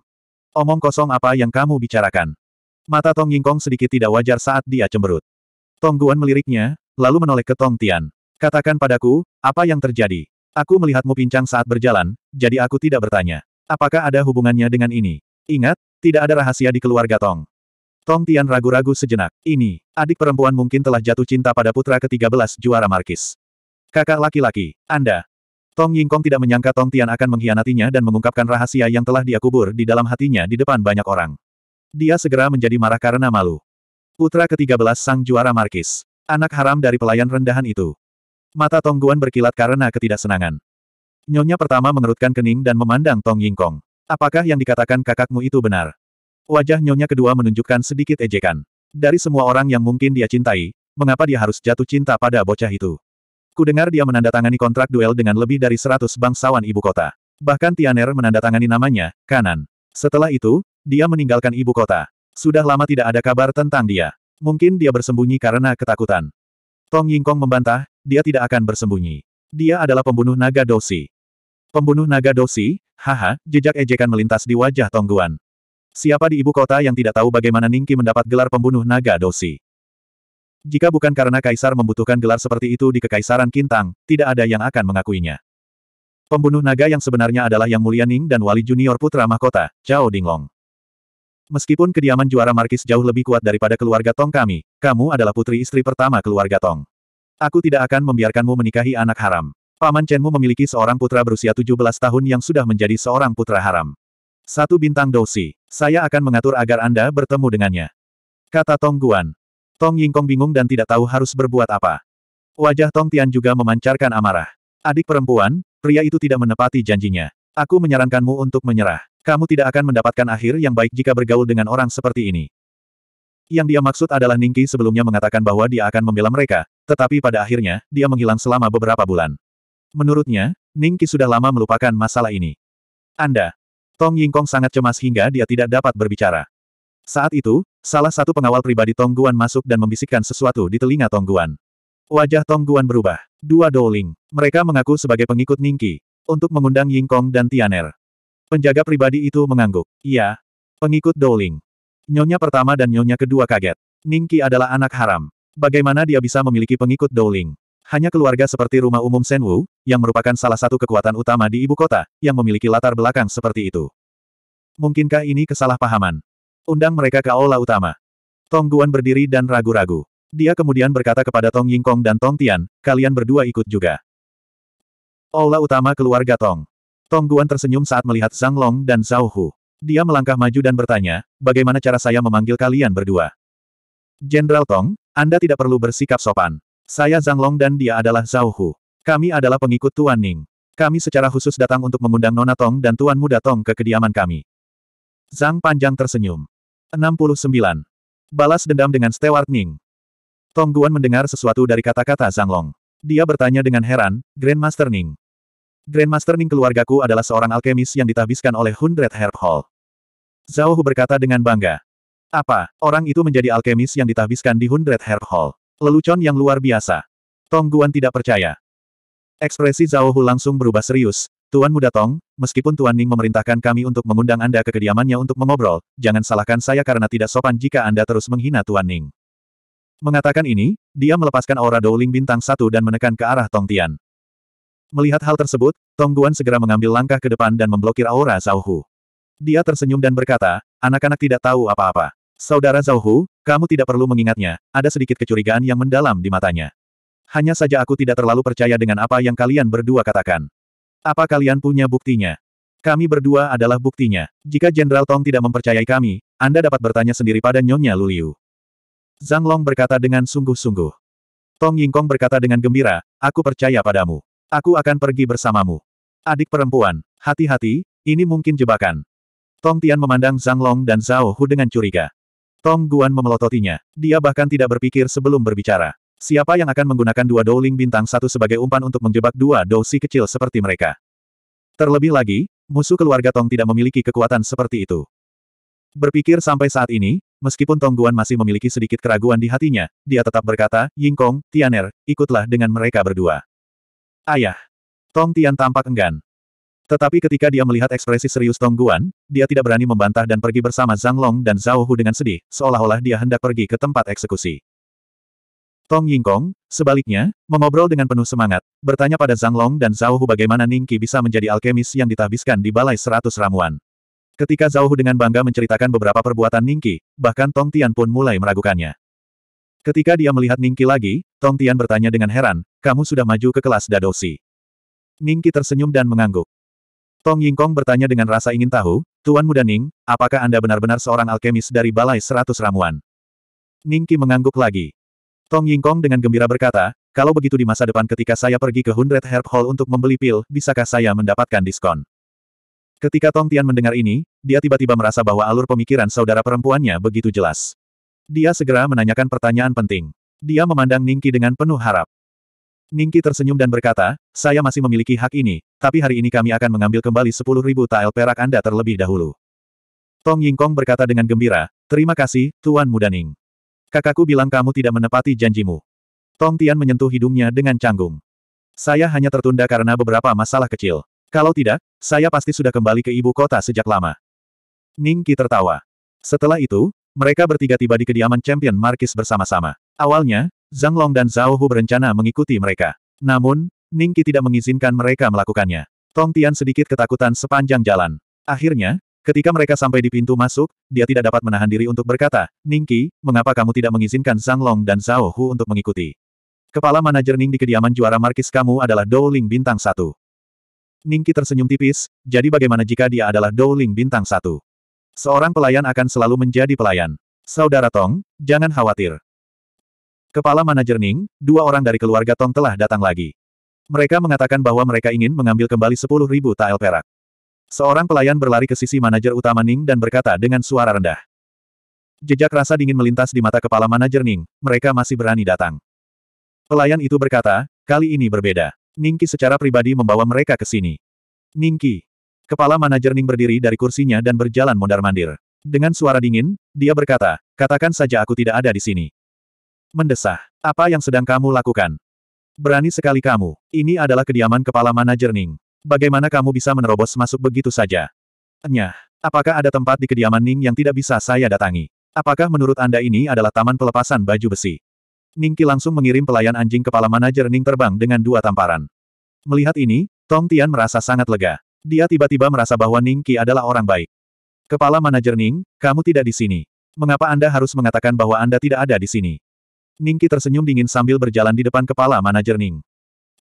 Speaker 1: Omong kosong apa yang kamu bicarakan? Mata Tong Yingkong sedikit tidak wajar saat dia cemberut. Tong Guan meliriknya, lalu menoleh ke Tong Tian. Katakan padaku, apa yang terjadi? Aku melihatmu pincang saat berjalan, jadi aku tidak bertanya. Apakah ada hubungannya dengan ini? Ingat, tidak ada rahasia di keluarga Tong. Tong Tian ragu-ragu sejenak. Ini, adik perempuan mungkin telah jatuh cinta pada putra ke-13 juara Markis. Kakak laki-laki, Anda. Tong Yingkong tidak menyangka Tong Tian akan mengkhianatinya dan mengungkapkan rahasia yang telah dia kubur di dalam hatinya di depan banyak orang. Dia segera menjadi marah karena malu. Putra ke-13 sang juara Markis. Anak haram dari pelayan rendahan itu. Mata Tong Guan berkilat karena ketidaksenangan. Nyonya pertama mengerutkan kening dan memandang Tong Yingkong. Apakah yang dikatakan kakakmu itu benar? Wajah nyonya kedua menunjukkan sedikit ejekan. Dari semua orang yang mungkin dia cintai, mengapa dia harus jatuh cinta pada bocah itu? Kudengar dia menandatangani kontrak duel dengan lebih dari seratus bangsawan ibu kota. Bahkan Tianer menandatangani namanya, kanan. Setelah itu, dia meninggalkan ibu kota. Sudah lama tidak ada kabar tentang dia. Mungkin dia bersembunyi karena ketakutan. Tong Yingkong membantah, dia tidak akan bersembunyi. Dia adalah pembunuh naga dosi. Pembunuh naga dosi, haha, jejak ejekan melintas di wajah Tong Guan. Siapa di ibu kota yang tidak tahu bagaimana Ningki mendapat gelar pembunuh naga dosi? Jika bukan karena kaisar membutuhkan gelar seperti itu di kekaisaran Kintang, tidak ada yang akan mengakuinya. Pembunuh naga yang sebenarnya adalah Yang Mulia Ning dan wali junior putra mahkota, Cao Dinglong. Meskipun kediaman juara Markis jauh lebih kuat daripada keluarga Tong kami, kamu adalah putri istri pertama keluarga Tong. Aku tidak akan membiarkanmu menikahi anak haram. Paman Chenmu memiliki seorang putra berusia 17 tahun yang sudah menjadi seorang putra haram. Satu bintang dosi. Saya akan mengatur agar Anda bertemu dengannya. Kata Tong Guan. Tong Yingkong bingung dan tidak tahu harus berbuat apa. Wajah Tong Tian juga memancarkan amarah. Adik perempuan, pria itu tidak menepati janjinya. Aku menyarankanmu untuk menyerah. Kamu tidak akan mendapatkan akhir yang baik jika bergaul dengan orang seperti ini. Yang dia maksud adalah Ningki sebelumnya mengatakan bahwa dia akan membela mereka, tetapi pada akhirnya, dia menghilang selama beberapa bulan. Menurutnya, Ningki sudah lama melupakan masalah ini. Anda. Tong Yingkong sangat cemas hingga dia tidak dapat berbicara. Saat itu, salah satu pengawal pribadi Tong Guan masuk dan membisikkan sesuatu di telinga Tong Guan. Wajah Tong Guan berubah. Dua Ling, Mereka mengaku sebagai pengikut Ningki, untuk mengundang Yingkong dan Tianer. Penjaga pribadi itu mengangguk. Iya. Pengikut Dowling. Nyonya pertama dan nyonya kedua kaget. Ningki adalah anak haram. Bagaimana dia bisa memiliki pengikut Dowling? Hanya keluarga seperti rumah umum Senwu, yang merupakan salah satu kekuatan utama di ibu kota, yang memiliki latar belakang seperti itu. Mungkinkah ini kesalahpahaman? Undang mereka ke aula utama. Tong Guan berdiri dan ragu-ragu. Dia kemudian berkata kepada Tong Yingkong dan Tong Tian, kalian berdua ikut juga. Aula utama keluarga Tong. Tong Guan tersenyum saat melihat Zhang Long dan Zhao Hu. Dia melangkah maju dan bertanya, bagaimana cara saya memanggil kalian berdua? Jenderal Tong, Anda tidak perlu bersikap sopan. Saya Zhang Long dan dia adalah Zhao Hu. Kami adalah pengikut Tuan Ning. Kami secara khusus datang untuk mengundang Nona Tong dan Tuan Muda Tong ke kediaman kami. Zhang Panjang tersenyum. 69. Balas dendam dengan Stewart Ning. Tong Guan mendengar sesuatu dari kata-kata Zhang Long. Dia bertanya dengan heran, Grandmaster Ning, Grandmaster Ning keluargaku adalah seorang alkemis yang ditabiskan oleh Hundred Herb Hall. Zhao Hu berkata dengan bangga. Apa, orang itu menjadi alkemis yang ditabiskan di Hundred Herb Hall. Lelucon yang luar biasa. Tong Guan tidak percaya. Ekspresi Zhao Hu langsung berubah serius. Tuan Muda Tong, meskipun Tuan Ning memerintahkan kami untuk mengundang Anda ke kediamannya untuk mengobrol, jangan salahkan saya karena tidak sopan jika Anda terus menghina Tuan Ning. Mengatakan ini, dia melepaskan aura Douling bintang satu dan menekan ke arah Tong Tian. Melihat hal tersebut, Tong Guan segera mengambil langkah ke depan dan memblokir aura Zhao Hu. Dia tersenyum dan berkata, anak-anak tidak tahu apa-apa. Saudara Zhao Hu, kamu tidak perlu mengingatnya, ada sedikit kecurigaan yang mendalam di matanya. Hanya saja aku tidak terlalu percaya dengan apa yang kalian berdua katakan. Apa kalian punya buktinya? Kami berdua adalah buktinya. Jika Jenderal Tong tidak mempercayai kami, Anda dapat bertanya sendiri pada Nyonya Luliu. Zhang Long berkata dengan sungguh-sungguh. Tong Yingkong berkata dengan gembira, aku percaya padamu. Aku akan pergi bersamamu. Adik perempuan, hati-hati, ini mungkin jebakan. Tong Tian memandang Zhang Long dan Zhao Hu dengan curiga. Tong Guan memelototinya. Dia bahkan tidak berpikir sebelum berbicara. Siapa yang akan menggunakan dua Douling bintang satu sebagai umpan untuk menjebak dua dosi kecil seperti mereka? Terlebih lagi, musuh keluarga Tong tidak memiliki kekuatan seperti itu. Berpikir sampai saat ini, meskipun Tong Guan masih memiliki sedikit keraguan di hatinya, dia tetap berkata, Ying Kong, Tianer, ikutlah dengan mereka berdua. Ayah. Tong Tian tampak enggan. Tetapi ketika dia melihat ekspresi serius Tong Guan, dia tidak berani membantah dan pergi bersama Zhang Long dan Zhao Hu dengan sedih, seolah-olah dia hendak pergi ke tempat eksekusi. Tong Yingkong, sebaliknya, mengobrol dengan penuh semangat, bertanya pada Zhang Long dan Zhao Hu bagaimana Ning Qi bisa menjadi alkemis yang ditahbiskan di balai seratus ramuan. Ketika Zhao Hu dengan bangga menceritakan beberapa perbuatan Ning Qi, bahkan Tong Tian pun mulai meragukannya. Ketika dia melihat Ningki lagi, Tong Tian bertanya dengan heran, kamu sudah maju ke kelas Dadosi. Ningki tersenyum dan mengangguk. Tong Yingkong bertanya dengan rasa ingin tahu, Tuan Muda Ning, apakah Anda benar-benar seorang alkemis dari Balai Seratus Ramuan? Ningki mengangguk lagi. Tong Yingkong dengan gembira berkata, kalau begitu di masa depan ketika saya pergi ke Hundred Herb Hall untuk membeli pil, bisakah saya mendapatkan diskon? Ketika Tong Tian mendengar ini, dia tiba-tiba merasa bahwa alur pemikiran saudara perempuannya begitu jelas. Dia segera menanyakan pertanyaan penting. Dia memandang Ningki dengan penuh harap. Ningki tersenyum dan berkata, saya masih memiliki hak ini, tapi hari ini kami akan mengambil kembali 10.000 tael perak Anda terlebih dahulu. Tong Yingkong berkata dengan gembira, terima kasih, Tuan Muda Ning. Kakakku bilang kamu tidak menepati janjimu. Tong Tian menyentuh hidungnya dengan canggung. Saya hanya tertunda karena beberapa masalah kecil. Kalau tidak, saya pasti sudah kembali ke ibu kota sejak lama. Ningki tertawa. Setelah itu, mereka bertiga tiba di kediaman champion Markis bersama-sama. Awalnya, Zhang Long dan Zhao Hu berencana mengikuti mereka. Namun, Ningki tidak mengizinkan mereka melakukannya. Tong Tian sedikit ketakutan sepanjang jalan. Akhirnya, ketika mereka sampai di pintu masuk, dia tidak dapat menahan diri untuk berkata, Ningki, mengapa kamu tidak mengizinkan Zhang Long dan Zhao Hu untuk mengikuti? Kepala manajer Ning di kediaman juara Markis kamu adalah Dou Ling Bintang 1. Ningki tersenyum tipis, jadi bagaimana jika dia adalah Dou Ling Bintang 1? Seorang pelayan akan selalu menjadi pelayan. Saudara Tong, jangan khawatir. Kepala manajer Ning, dua orang dari keluarga Tong telah datang lagi. Mereka mengatakan bahwa mereka ingin mengambil kembali sepuluh ribu tael perak. Seorang pelayan berlari ke sisi manajer utama Ning dan berkata dengan suara rendah. Jejak rasa dingin melintas di mata kepala manajer Ning, mereka masih berani datang. Pelayan itu berkata, kali ini berbeda. Ningki secara pribadi membawa mereka ke sini. Ningki, Kepala Mana Ning berdiri dari kursinya dan berjalan mondar-mandir. Dengan suara dingin, dia berkata, katakan saja aku tidak ada di sini. Mendesah. Apa yang sedang kamu lakukan? Berani sekali kamu. Ini adalah kediaman kepala mana Ning. Bagaimana kamu bisa menerobos masuk begitu saja? Nyah. Apakah ada tempat di kediaman Ning yang tidak bisa saya datangi? Apakah menurut Anda ini adalah taman pelepasan baju besi? Ningki langsung mengirim pelayan anjing kepala manajer Ning terbang dengan dua tamparan. Melihat ini, Tong Tian merasa sangat lega. Dia tiba-tiba merasa bahwa Ning Qi adalah orang baik. Kepala manajer Ning, kamu tidak di sini. Mengapa Anda harus mengatakan bahwa Anda tidak ada di sini? Ning Qi tersenyum dingin sambil berjalan di depan kepala manajer Ning.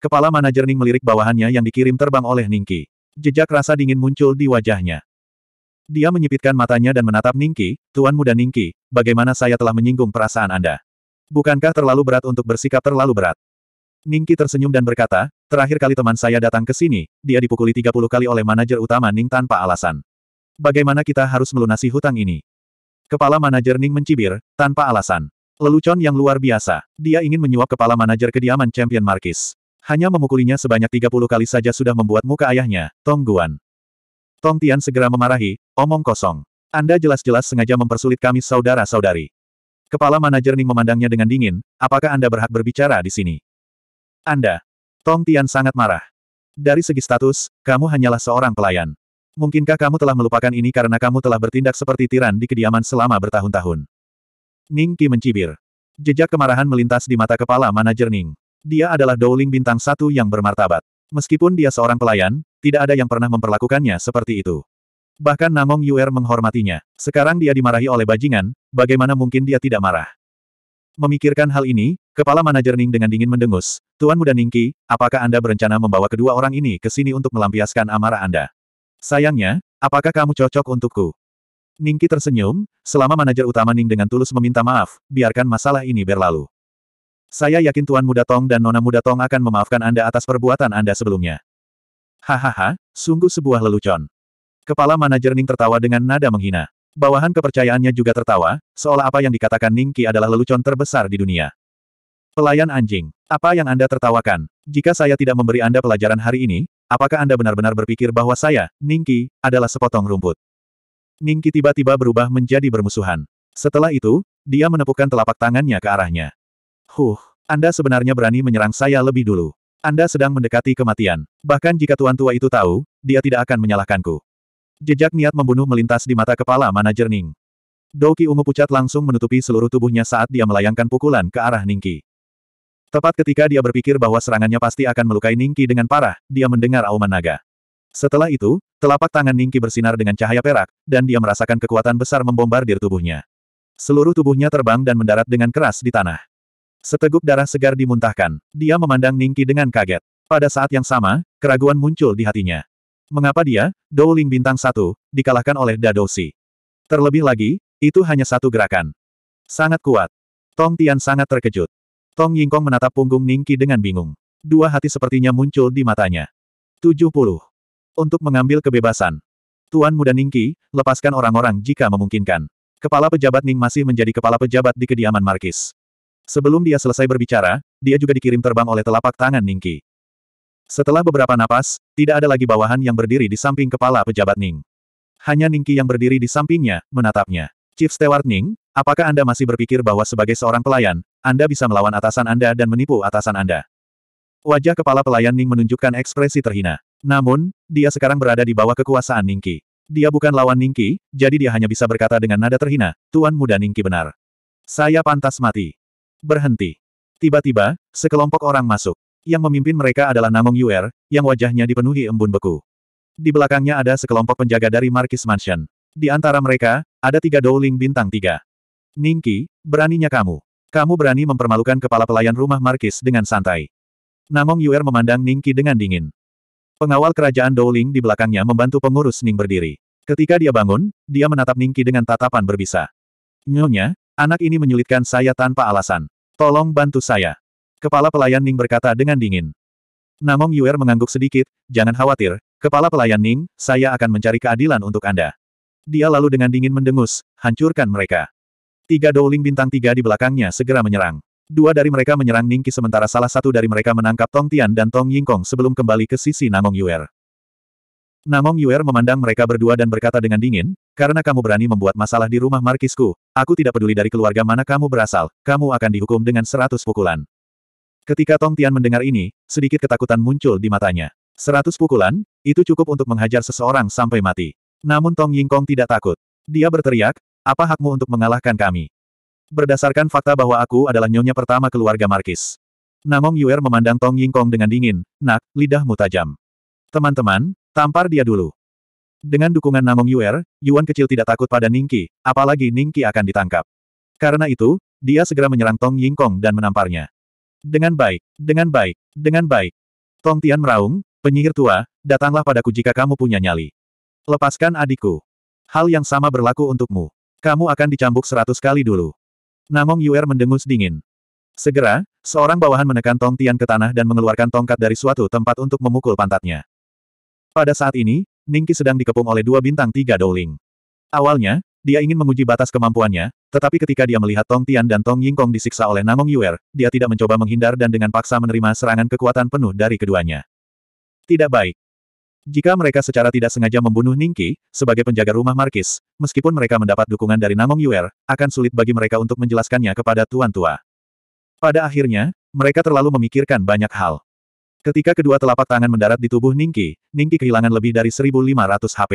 Speaker 1: Kepala manajer Ning melirik bawahannya yang dikirim terbang oleh Ning Qi. Jejak rasa dingin muncul di wajahnya. Dia menyipitkan matanya dan menatap Ningki, Tuan Muda Ningki, bagaimana saya telah menyinggung perasaan Anda? Bukankah terlalu berat untuk bersikap terlalu berat? Ningki tersenyum dan berkata, Terakhir kali teman saya datang ke sini, dia dipukuli 30 kali oleh manajer utama Ning tanpa alasan. Bagaimana kita harus melunasi hutang ini? Kepala manajer Ning mencibir, tanpa alasan. Lelucon yang luar biasa. Dia ingin menyuap kepala manajer kediaman Champion Markis. Hanya memukulinya sebanyak 30 kali saja sudah membuat muka ayahnya, Tong Guan. Tong Tian segera memarahi, omong kosong. Anda jelas-jelas sengaja mempersulit kami saudara-saudari. Kepala manajer Ning memandangnya dengan dingin, apakah Anda berhak berbicara di sini? Anda, Tong Tian sangat marah. Dari segi status, kamu hanyalah seorang pelayan. Mungkinkah kamu telah melupakan ini karena kamu telah bertindak seperti tiran di kediaman selama bertahun-tahun? Ning Qi mencibir. Jejak kemarahan melintas di mata kepala manajer Ning. Dia adalah Dowling bintang satu yang bermartabat. Meskipun dia seorang pelayan, tidak ada yang pernah memperlakukannya seperti itu. Bahkan Namong Yuer menghormatinya. Sekarang dia dimarahi oleh bajingan, bagaimana mungkin dia tidak marah? Memikirkan hal ini, kepala manajer Ning dengan dingin mendengus. Tuan muda Ningki, apakah Anda berencana membawa kedua orang ini ke sini untuk melampiaskan amarah Anda? Sayangnya, apakah kamu cocok untukku? Ningki tersenyum, selama manajer utama Ning dengan tulus meminta maaf, biarkan masalah ini berlalu. Saya yakin Tuan Muda Tong dan Nona Muda Tong akan memaafkan Anda atas perbuatan Anda sebelumnya. Hahaha, sungguh sebuah lelucon. Kepala manajer Ning tertawa dengan nada menghina. Bawahan kepercayaannya juga tertawa, seolah apa yang dikatakan Ningki adalah lelucon terbesar di dunia. Pelayan anjing, apa yang Anda tertawakan? Jika saya tidak memberi Anda pelajaran hari ini, apakah Anda benar-benar berpikir bahwa saya, Ningki, adalah sepotong rumput? Ningki tiba-tiba berubah menjadi bermusuhan. Setelah itu, dia menepukkan telapak tangannya ke arahnya. Huh, Anda sebenarnya berani menyerang saya lebih dulu. Anda sedang mendekati kematian. Bahkan jika tuan tua itu tahu, dia tidak akan menyalahkanku. Jejak niat membunuh melintas di mata kepala mana Ning. Doki ungu pucat langsung menutupi seluruh tubuhnya saat dia melayangkan pukulan ke arah Ningki. Tepat ketika dia berpikir bahwa serangannya pasti akan melukai Ningki dengan parah, dia mendengar auman naga. Setelah itu, telapak tangan Ningki bersinar dengan cahaya perak, dan dia merasakan kekuatan besar membombardir tubuhnya. Seluruh tubuhnya terbang dan mendarat dengan keras di tanah. Seteguk darah segar dimuntahkan. Dia memandang Ningki dengan kaget. Pada saat yang sama, keraguan muncul di hatinya. Mengapa dia, Ling bintang satu, dikalahkan oleh Dadosi? Terlebih lagi, itu hanya satu gerakan. Sangat kuat. Tong Tian sangat terkejut. Tong Yingkong menatap punggung Ningki dengan bingung. Dua hati sepertinya muncul di matanya. 70. Untuk mengambil kebebasan. Tuan muda Ningki, lepaskan orang-orang jika memungkinkan. Kepala pejabat Ning masih menjadi kepala pejabat di kediaman Markis. Sebelum dia selesai berbicara, dia juga dikirim terbang oleh telapak tangan Ningki. Setelah beberapa napas, tidak ada lagi bawahan yang berdiri di samping kepala pejabat Ning. Hanya Ningki yang berdiri di sampingnya, menatapnya. Chief Steward Ning, apakah Anda masih berpikir bahwa sebagai seorang pelayan, Anda bisa melawan atasan Anda dan menipu atasan Anda? Wajah kepala pelayan Ning menunjukkan ekspresi terhina. Namun, dia sekarang berada di bawah kekuasaan Ningki. Dia bukan lawan Ningki, jadi dia hanya bisa berkata dengan nada terhina, Tuan Muda Ningki benar. Saya pantas mati. Berhenti. Tiba-tiba, sekelompok orang masuk. Yang memimpin mereka adalah Namong Yuer, yang wajahnya dipenuhi embun beku. Di belakangnya ada sekelompok penjaga dari Markis Mansion. Di antara mereka, ada tiga Dowling bintang tiga. Ningki, beraninya kamu. Kamu berani mempermalukan kepala pelayan rumah Markis dengan santai. Namong Yuer memandang Ningki dengan dingin. Pengawal kerajaan Dowling di belakangnya membantu pengurus Ning berdiri. Ketika dia bangun, dia menatap Ningki dengan tatapan berbisa. Nyonya, anak ini menyulitkan saya tanpa alasan. Tolong bantu saya. Kepala pelayan Ning berkata dengan dingin. Namong Yuer mengangguk sedikit, jangan khawatir, Kepala pelayan Ning, saya akan mencari keadilan untuk Anda. Dia lalu dengan dingin mendengus, hancurkan mereka. Tiga Douling bintang tiga di belakangnya segera menyerang. Dua dari mereka menyerang Ningki sementara salah satu dari mereka menangkap Tong Tian dan Tong Yingkong sebelum kembali ke sisi Namong Yuer. Namong Yuer memandang mereka berdua dan berkata dengan dingin, karena kamu berani membuat masalah di rumah markisku, aku tidak peduli dari keluarga mana kamu berasal, kamu akan dihukum dengan seratus pukulan. Ketika Tong Tian mendengar ini, sedikit ketakutan muncul di matanya. Seratus pukulan, itu cukup untuk menghajar seseorang sampai mati. Namun Tong Ying Kong tidak takut. Dia berteriak, apa hakmu untuk mengalahkan kami? Berdasarkan fakta bahwa aku adalah nyonya pertama keluarga Markis. Namong Yuer memandang Tong Ying Kong dengan dingin, nak, lidahmu tajam. Teman-teman, tampar dia dulu. Dengan dukungan Namong Yuer, Yuan kecil tidak takut pada Ningki, apalagi Ningki akan ditangkap. Karena itu, dia segera menyerang Tong Ying Kong dan menamparnya. Dengan baik, dengan baik, dengan baik. Tong Tian meraung, penyihir tua, datanglah padaku jika kamu punya nyali. Lepaskan adikku. Hal yang sama berlaku untukmu. Kamu akan dicambuk seratus kali dulu. Namong Yuer mendengus dingin. Segera, seorang bawahan menekan Tong Tian ke tanah dan mengeluarkan tongkat dari suatu tempat untuk memukul pantatnya. Pada saat ini, Ningki sedang dikepung oleh dua bintang tiga Dowling. Awalnya, dia ingin menguji batas kemampuannya, tetapi ketika dia melihat Tong Tian dan Tong Yingkong disiksa oleh Namong Yuer, dia tidak mencoba menghindar dan dengan paksa menerima serangan kekuatan penuh dari keduanya. Tidak baik. Jika mereka secara tidak sengaja membunuh Ningqi, sebagai penjaga rumah Markis, meskipun mereka mendapat dukungan dari Namong Yuer, akan sulit bagi mereka untuk menjelaskannya kepada Tuan Tua. Pada akhirnya, mereka terlalu memikirkan banyak hal. Ketika kedua telapak tangan mendarat di tubuh Ningqi, Ningqi kehilangan lebih dari 1500 HP.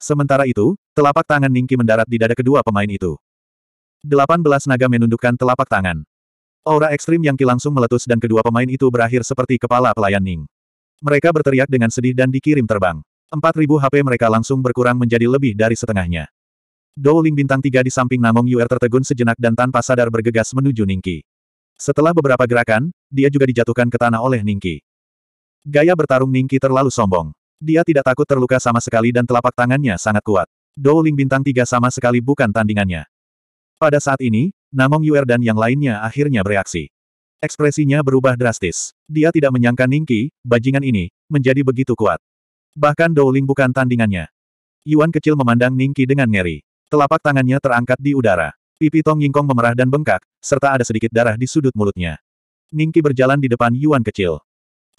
Speaker 1: Sementara itu, telapak tangan Ningki mendarat di dada kedua pemain itu. Delapan belas naga menundukkan telapak tangan. Aura ekstrim yang ki langsung meletus dan kedua pemain itu berakhir seperti kepala pelayan Ning. Mereka berteriak dengan sedih dan dikirim terbang. Empat ribu HP mereka langsung berkurang menjadi lebih dari setengahnya. Dowling bintang tiga di samping Namong Yuer tertegun sejenak dan tanpa sadar bergegas menuju Ningki. Setelah beberapa gerakan, dia juga dijatuhkan ke tanah oleh Ningki. Gaya bertarung Ningki terlalu sombong. Dia tidak takut terluka sama sekali dan telapak tangannya sangat kuat. Dowling bintang tiga sama sekali bukan tandingannya. Pada saat ini, Namong Yuer dan yang lainnya akhirnya bereaksi. Ekspresinya berubah drastis. Dia tidak menyangka Ningki, bajingan ini, menjadi begitu kuat. Bahkan Dowling bukan tandingannya. Yuan kecil memandang Ningki dengan ngeri. Telapak tangannya terangkat di udara. Pipi Tong Yingkong memerah dan bengkak, serta ada sedikit darah di sudut mulutnya. Ningki berjalan di depan Yuan kecil.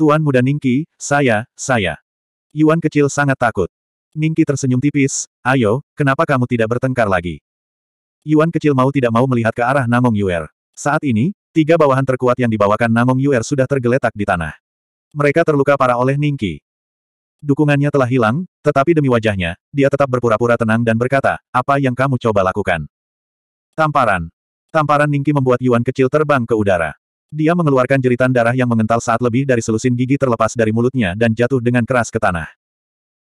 Speaker 1: Tuan muda Ningki, saya, saya. Yuan kecil sangat takut. Ningki tersenyum tipis, ayo, kenapa kamu tidak bertengkar lagi? Yuan kecil mau tidak mau melihat ke arah Namong Yuer. Saat ini, tiga bawahan terkuat yang dibawakan Namong Yuer sudah tergeletak di tanah. Mereka terluka parah oleh Ningki. Dukungannya telah hilang, tetapi demi wajahnya, dia tetap berpura-pura tenang dan berkata, apa yang kamu coba lakukan? Tamparan. Tamparan Ningki membuat Yuan kecil terbang ke udara. Dia mengeluarkan jeritan darah yang mengental saat lebih dari selusin gigi terlepas dari mulutnya dan jatuh dengan keras ke tanah.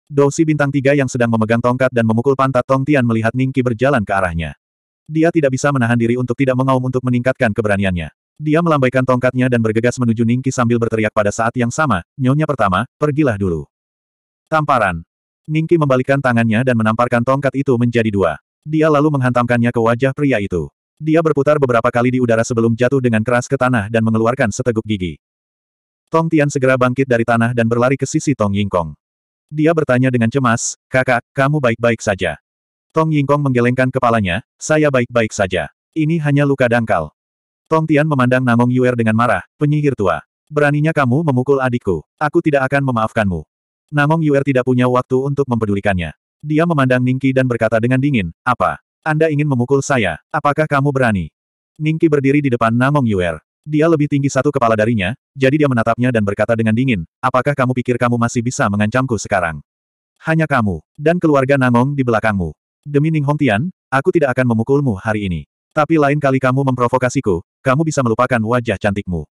Speaker 1: Dosi bintang tiga yang sedang memegang tongkat dan memukul pantat Tong Tian melihat Ningki berjalan ke arahnya. Dia tidak bisa menahan diri untuk tidak mengaum untuk meningkatkan keberaniannya. Dia melambaikan tongkatnya dan bergegas menuju Ningki sambil berteriak pada saat yang sama, Nyonya pertama, pergilah dulu. Tamparan. Ningki membalikkan tangannya dan menamparkan tongkat itu menjadi dua. Dia lalu menghantamkannya ke wajah pria itu. Dia berputar beberapa kali di udara sebelum jatuh dengan keras ke tanah dan mengeluarkan seteguk gigi. Tong Tian segera bangkit dari tanah dan berlari ke sisi Tong Yingkong. Dia bertanya dengan cemas, kakak, kamu baik-baik saja. Tong Yingkong menggelengkan kepalanya, saya baik-baik saja. Ini hanya luka dangkal. Tong Tian memandang Namong Yuer dengan marah, penyihir tua. Beraninya kamu memukul adikku. Aku tidak akan memaafkanmu. Namong Yuer tidak punya waktu untuk mempedulikannya. Dia memandang Ningki dan berkata dengan dingin, apa? Anda ingin memukul saya, apakah kamu berani? Ningki berdiri di depan Namong Yuer. Dia lebih tinggi satu kepala darinya, jadi dia menatapnya dan berkata dengan dingin, apakah kamu pikir kamu masih bisa mengancamku sekarang? Hanya kamu, dan keluarga Namong di belakangmu. Demi Ning Tian, aku tidak akan memukulmu hari ini. Tapi lain kali kamu memprovokasiku, kamu bisa melupakan wajah cantikmu.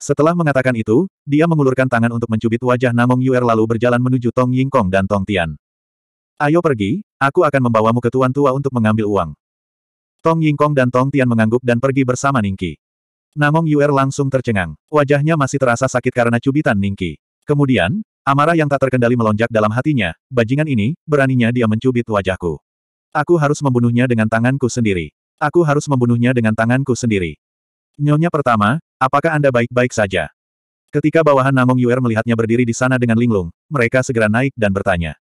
Speaker 1: Setelah mengatakan itu, dia mengulurkan tangan untuk mencubit wajah Namong Yuer lalu berjalan menuju Tong Ying Kong dan Tong Tian. Ayo pergi, Aku akan membawamu ke tuan tua untuk mengambil uang. Tong Yingkong dan Tong Tian mengangguk dan pergi bersama Ningki. Namong Yuer langsung tercengang. Wajahnya masih terasa sakit karena cubitan Ningki. Kemudian, amarah yang tak terkendali melonjak dalam hatinya, bajingan ini, beraninya dia mencubit wajahku. Aku harus membunuhnya dengan tanganku sendiri. Aku harus membunuhnya dengan tanganku sendiri. Nyonya pertama, apakah Anda baik-baik saja? Ketika bawahan Namong Yuer melihatnya berdiri di sana dengan linglung, mereka segera naik dan bertanya.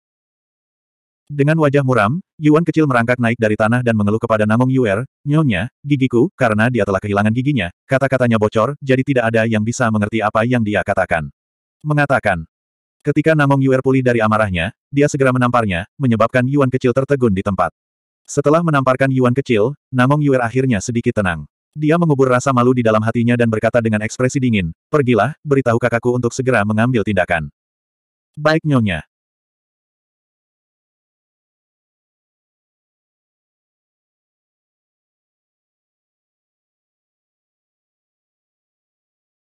Speaker 1: Dengan wajah muram, Yuan kecil merangkak naik dari tanah dan mengeluh kepada Namong Yuer, Nyonya, gigiku, karena dia telah kehilangan giginya, kata-katanya bocor, jadi tidak ada yang bisa mengerti apa yang dia katakan. Mengatakan. Ketika Namong Yuer pulih dari amarahnya, dia segera menamparnya, menyebabkan Yuan kecil tertegun di tempat. Setelah menamparkan Yuan kecil, Namong Yuer akhirnya sedikit tenang. Dia mengubur rasa malu di dalam hatinya dan berkata dengan ekspresi dingin, Pergilah, beritahu kakakku untuk segera mengambil tindakan. Baik nyonya.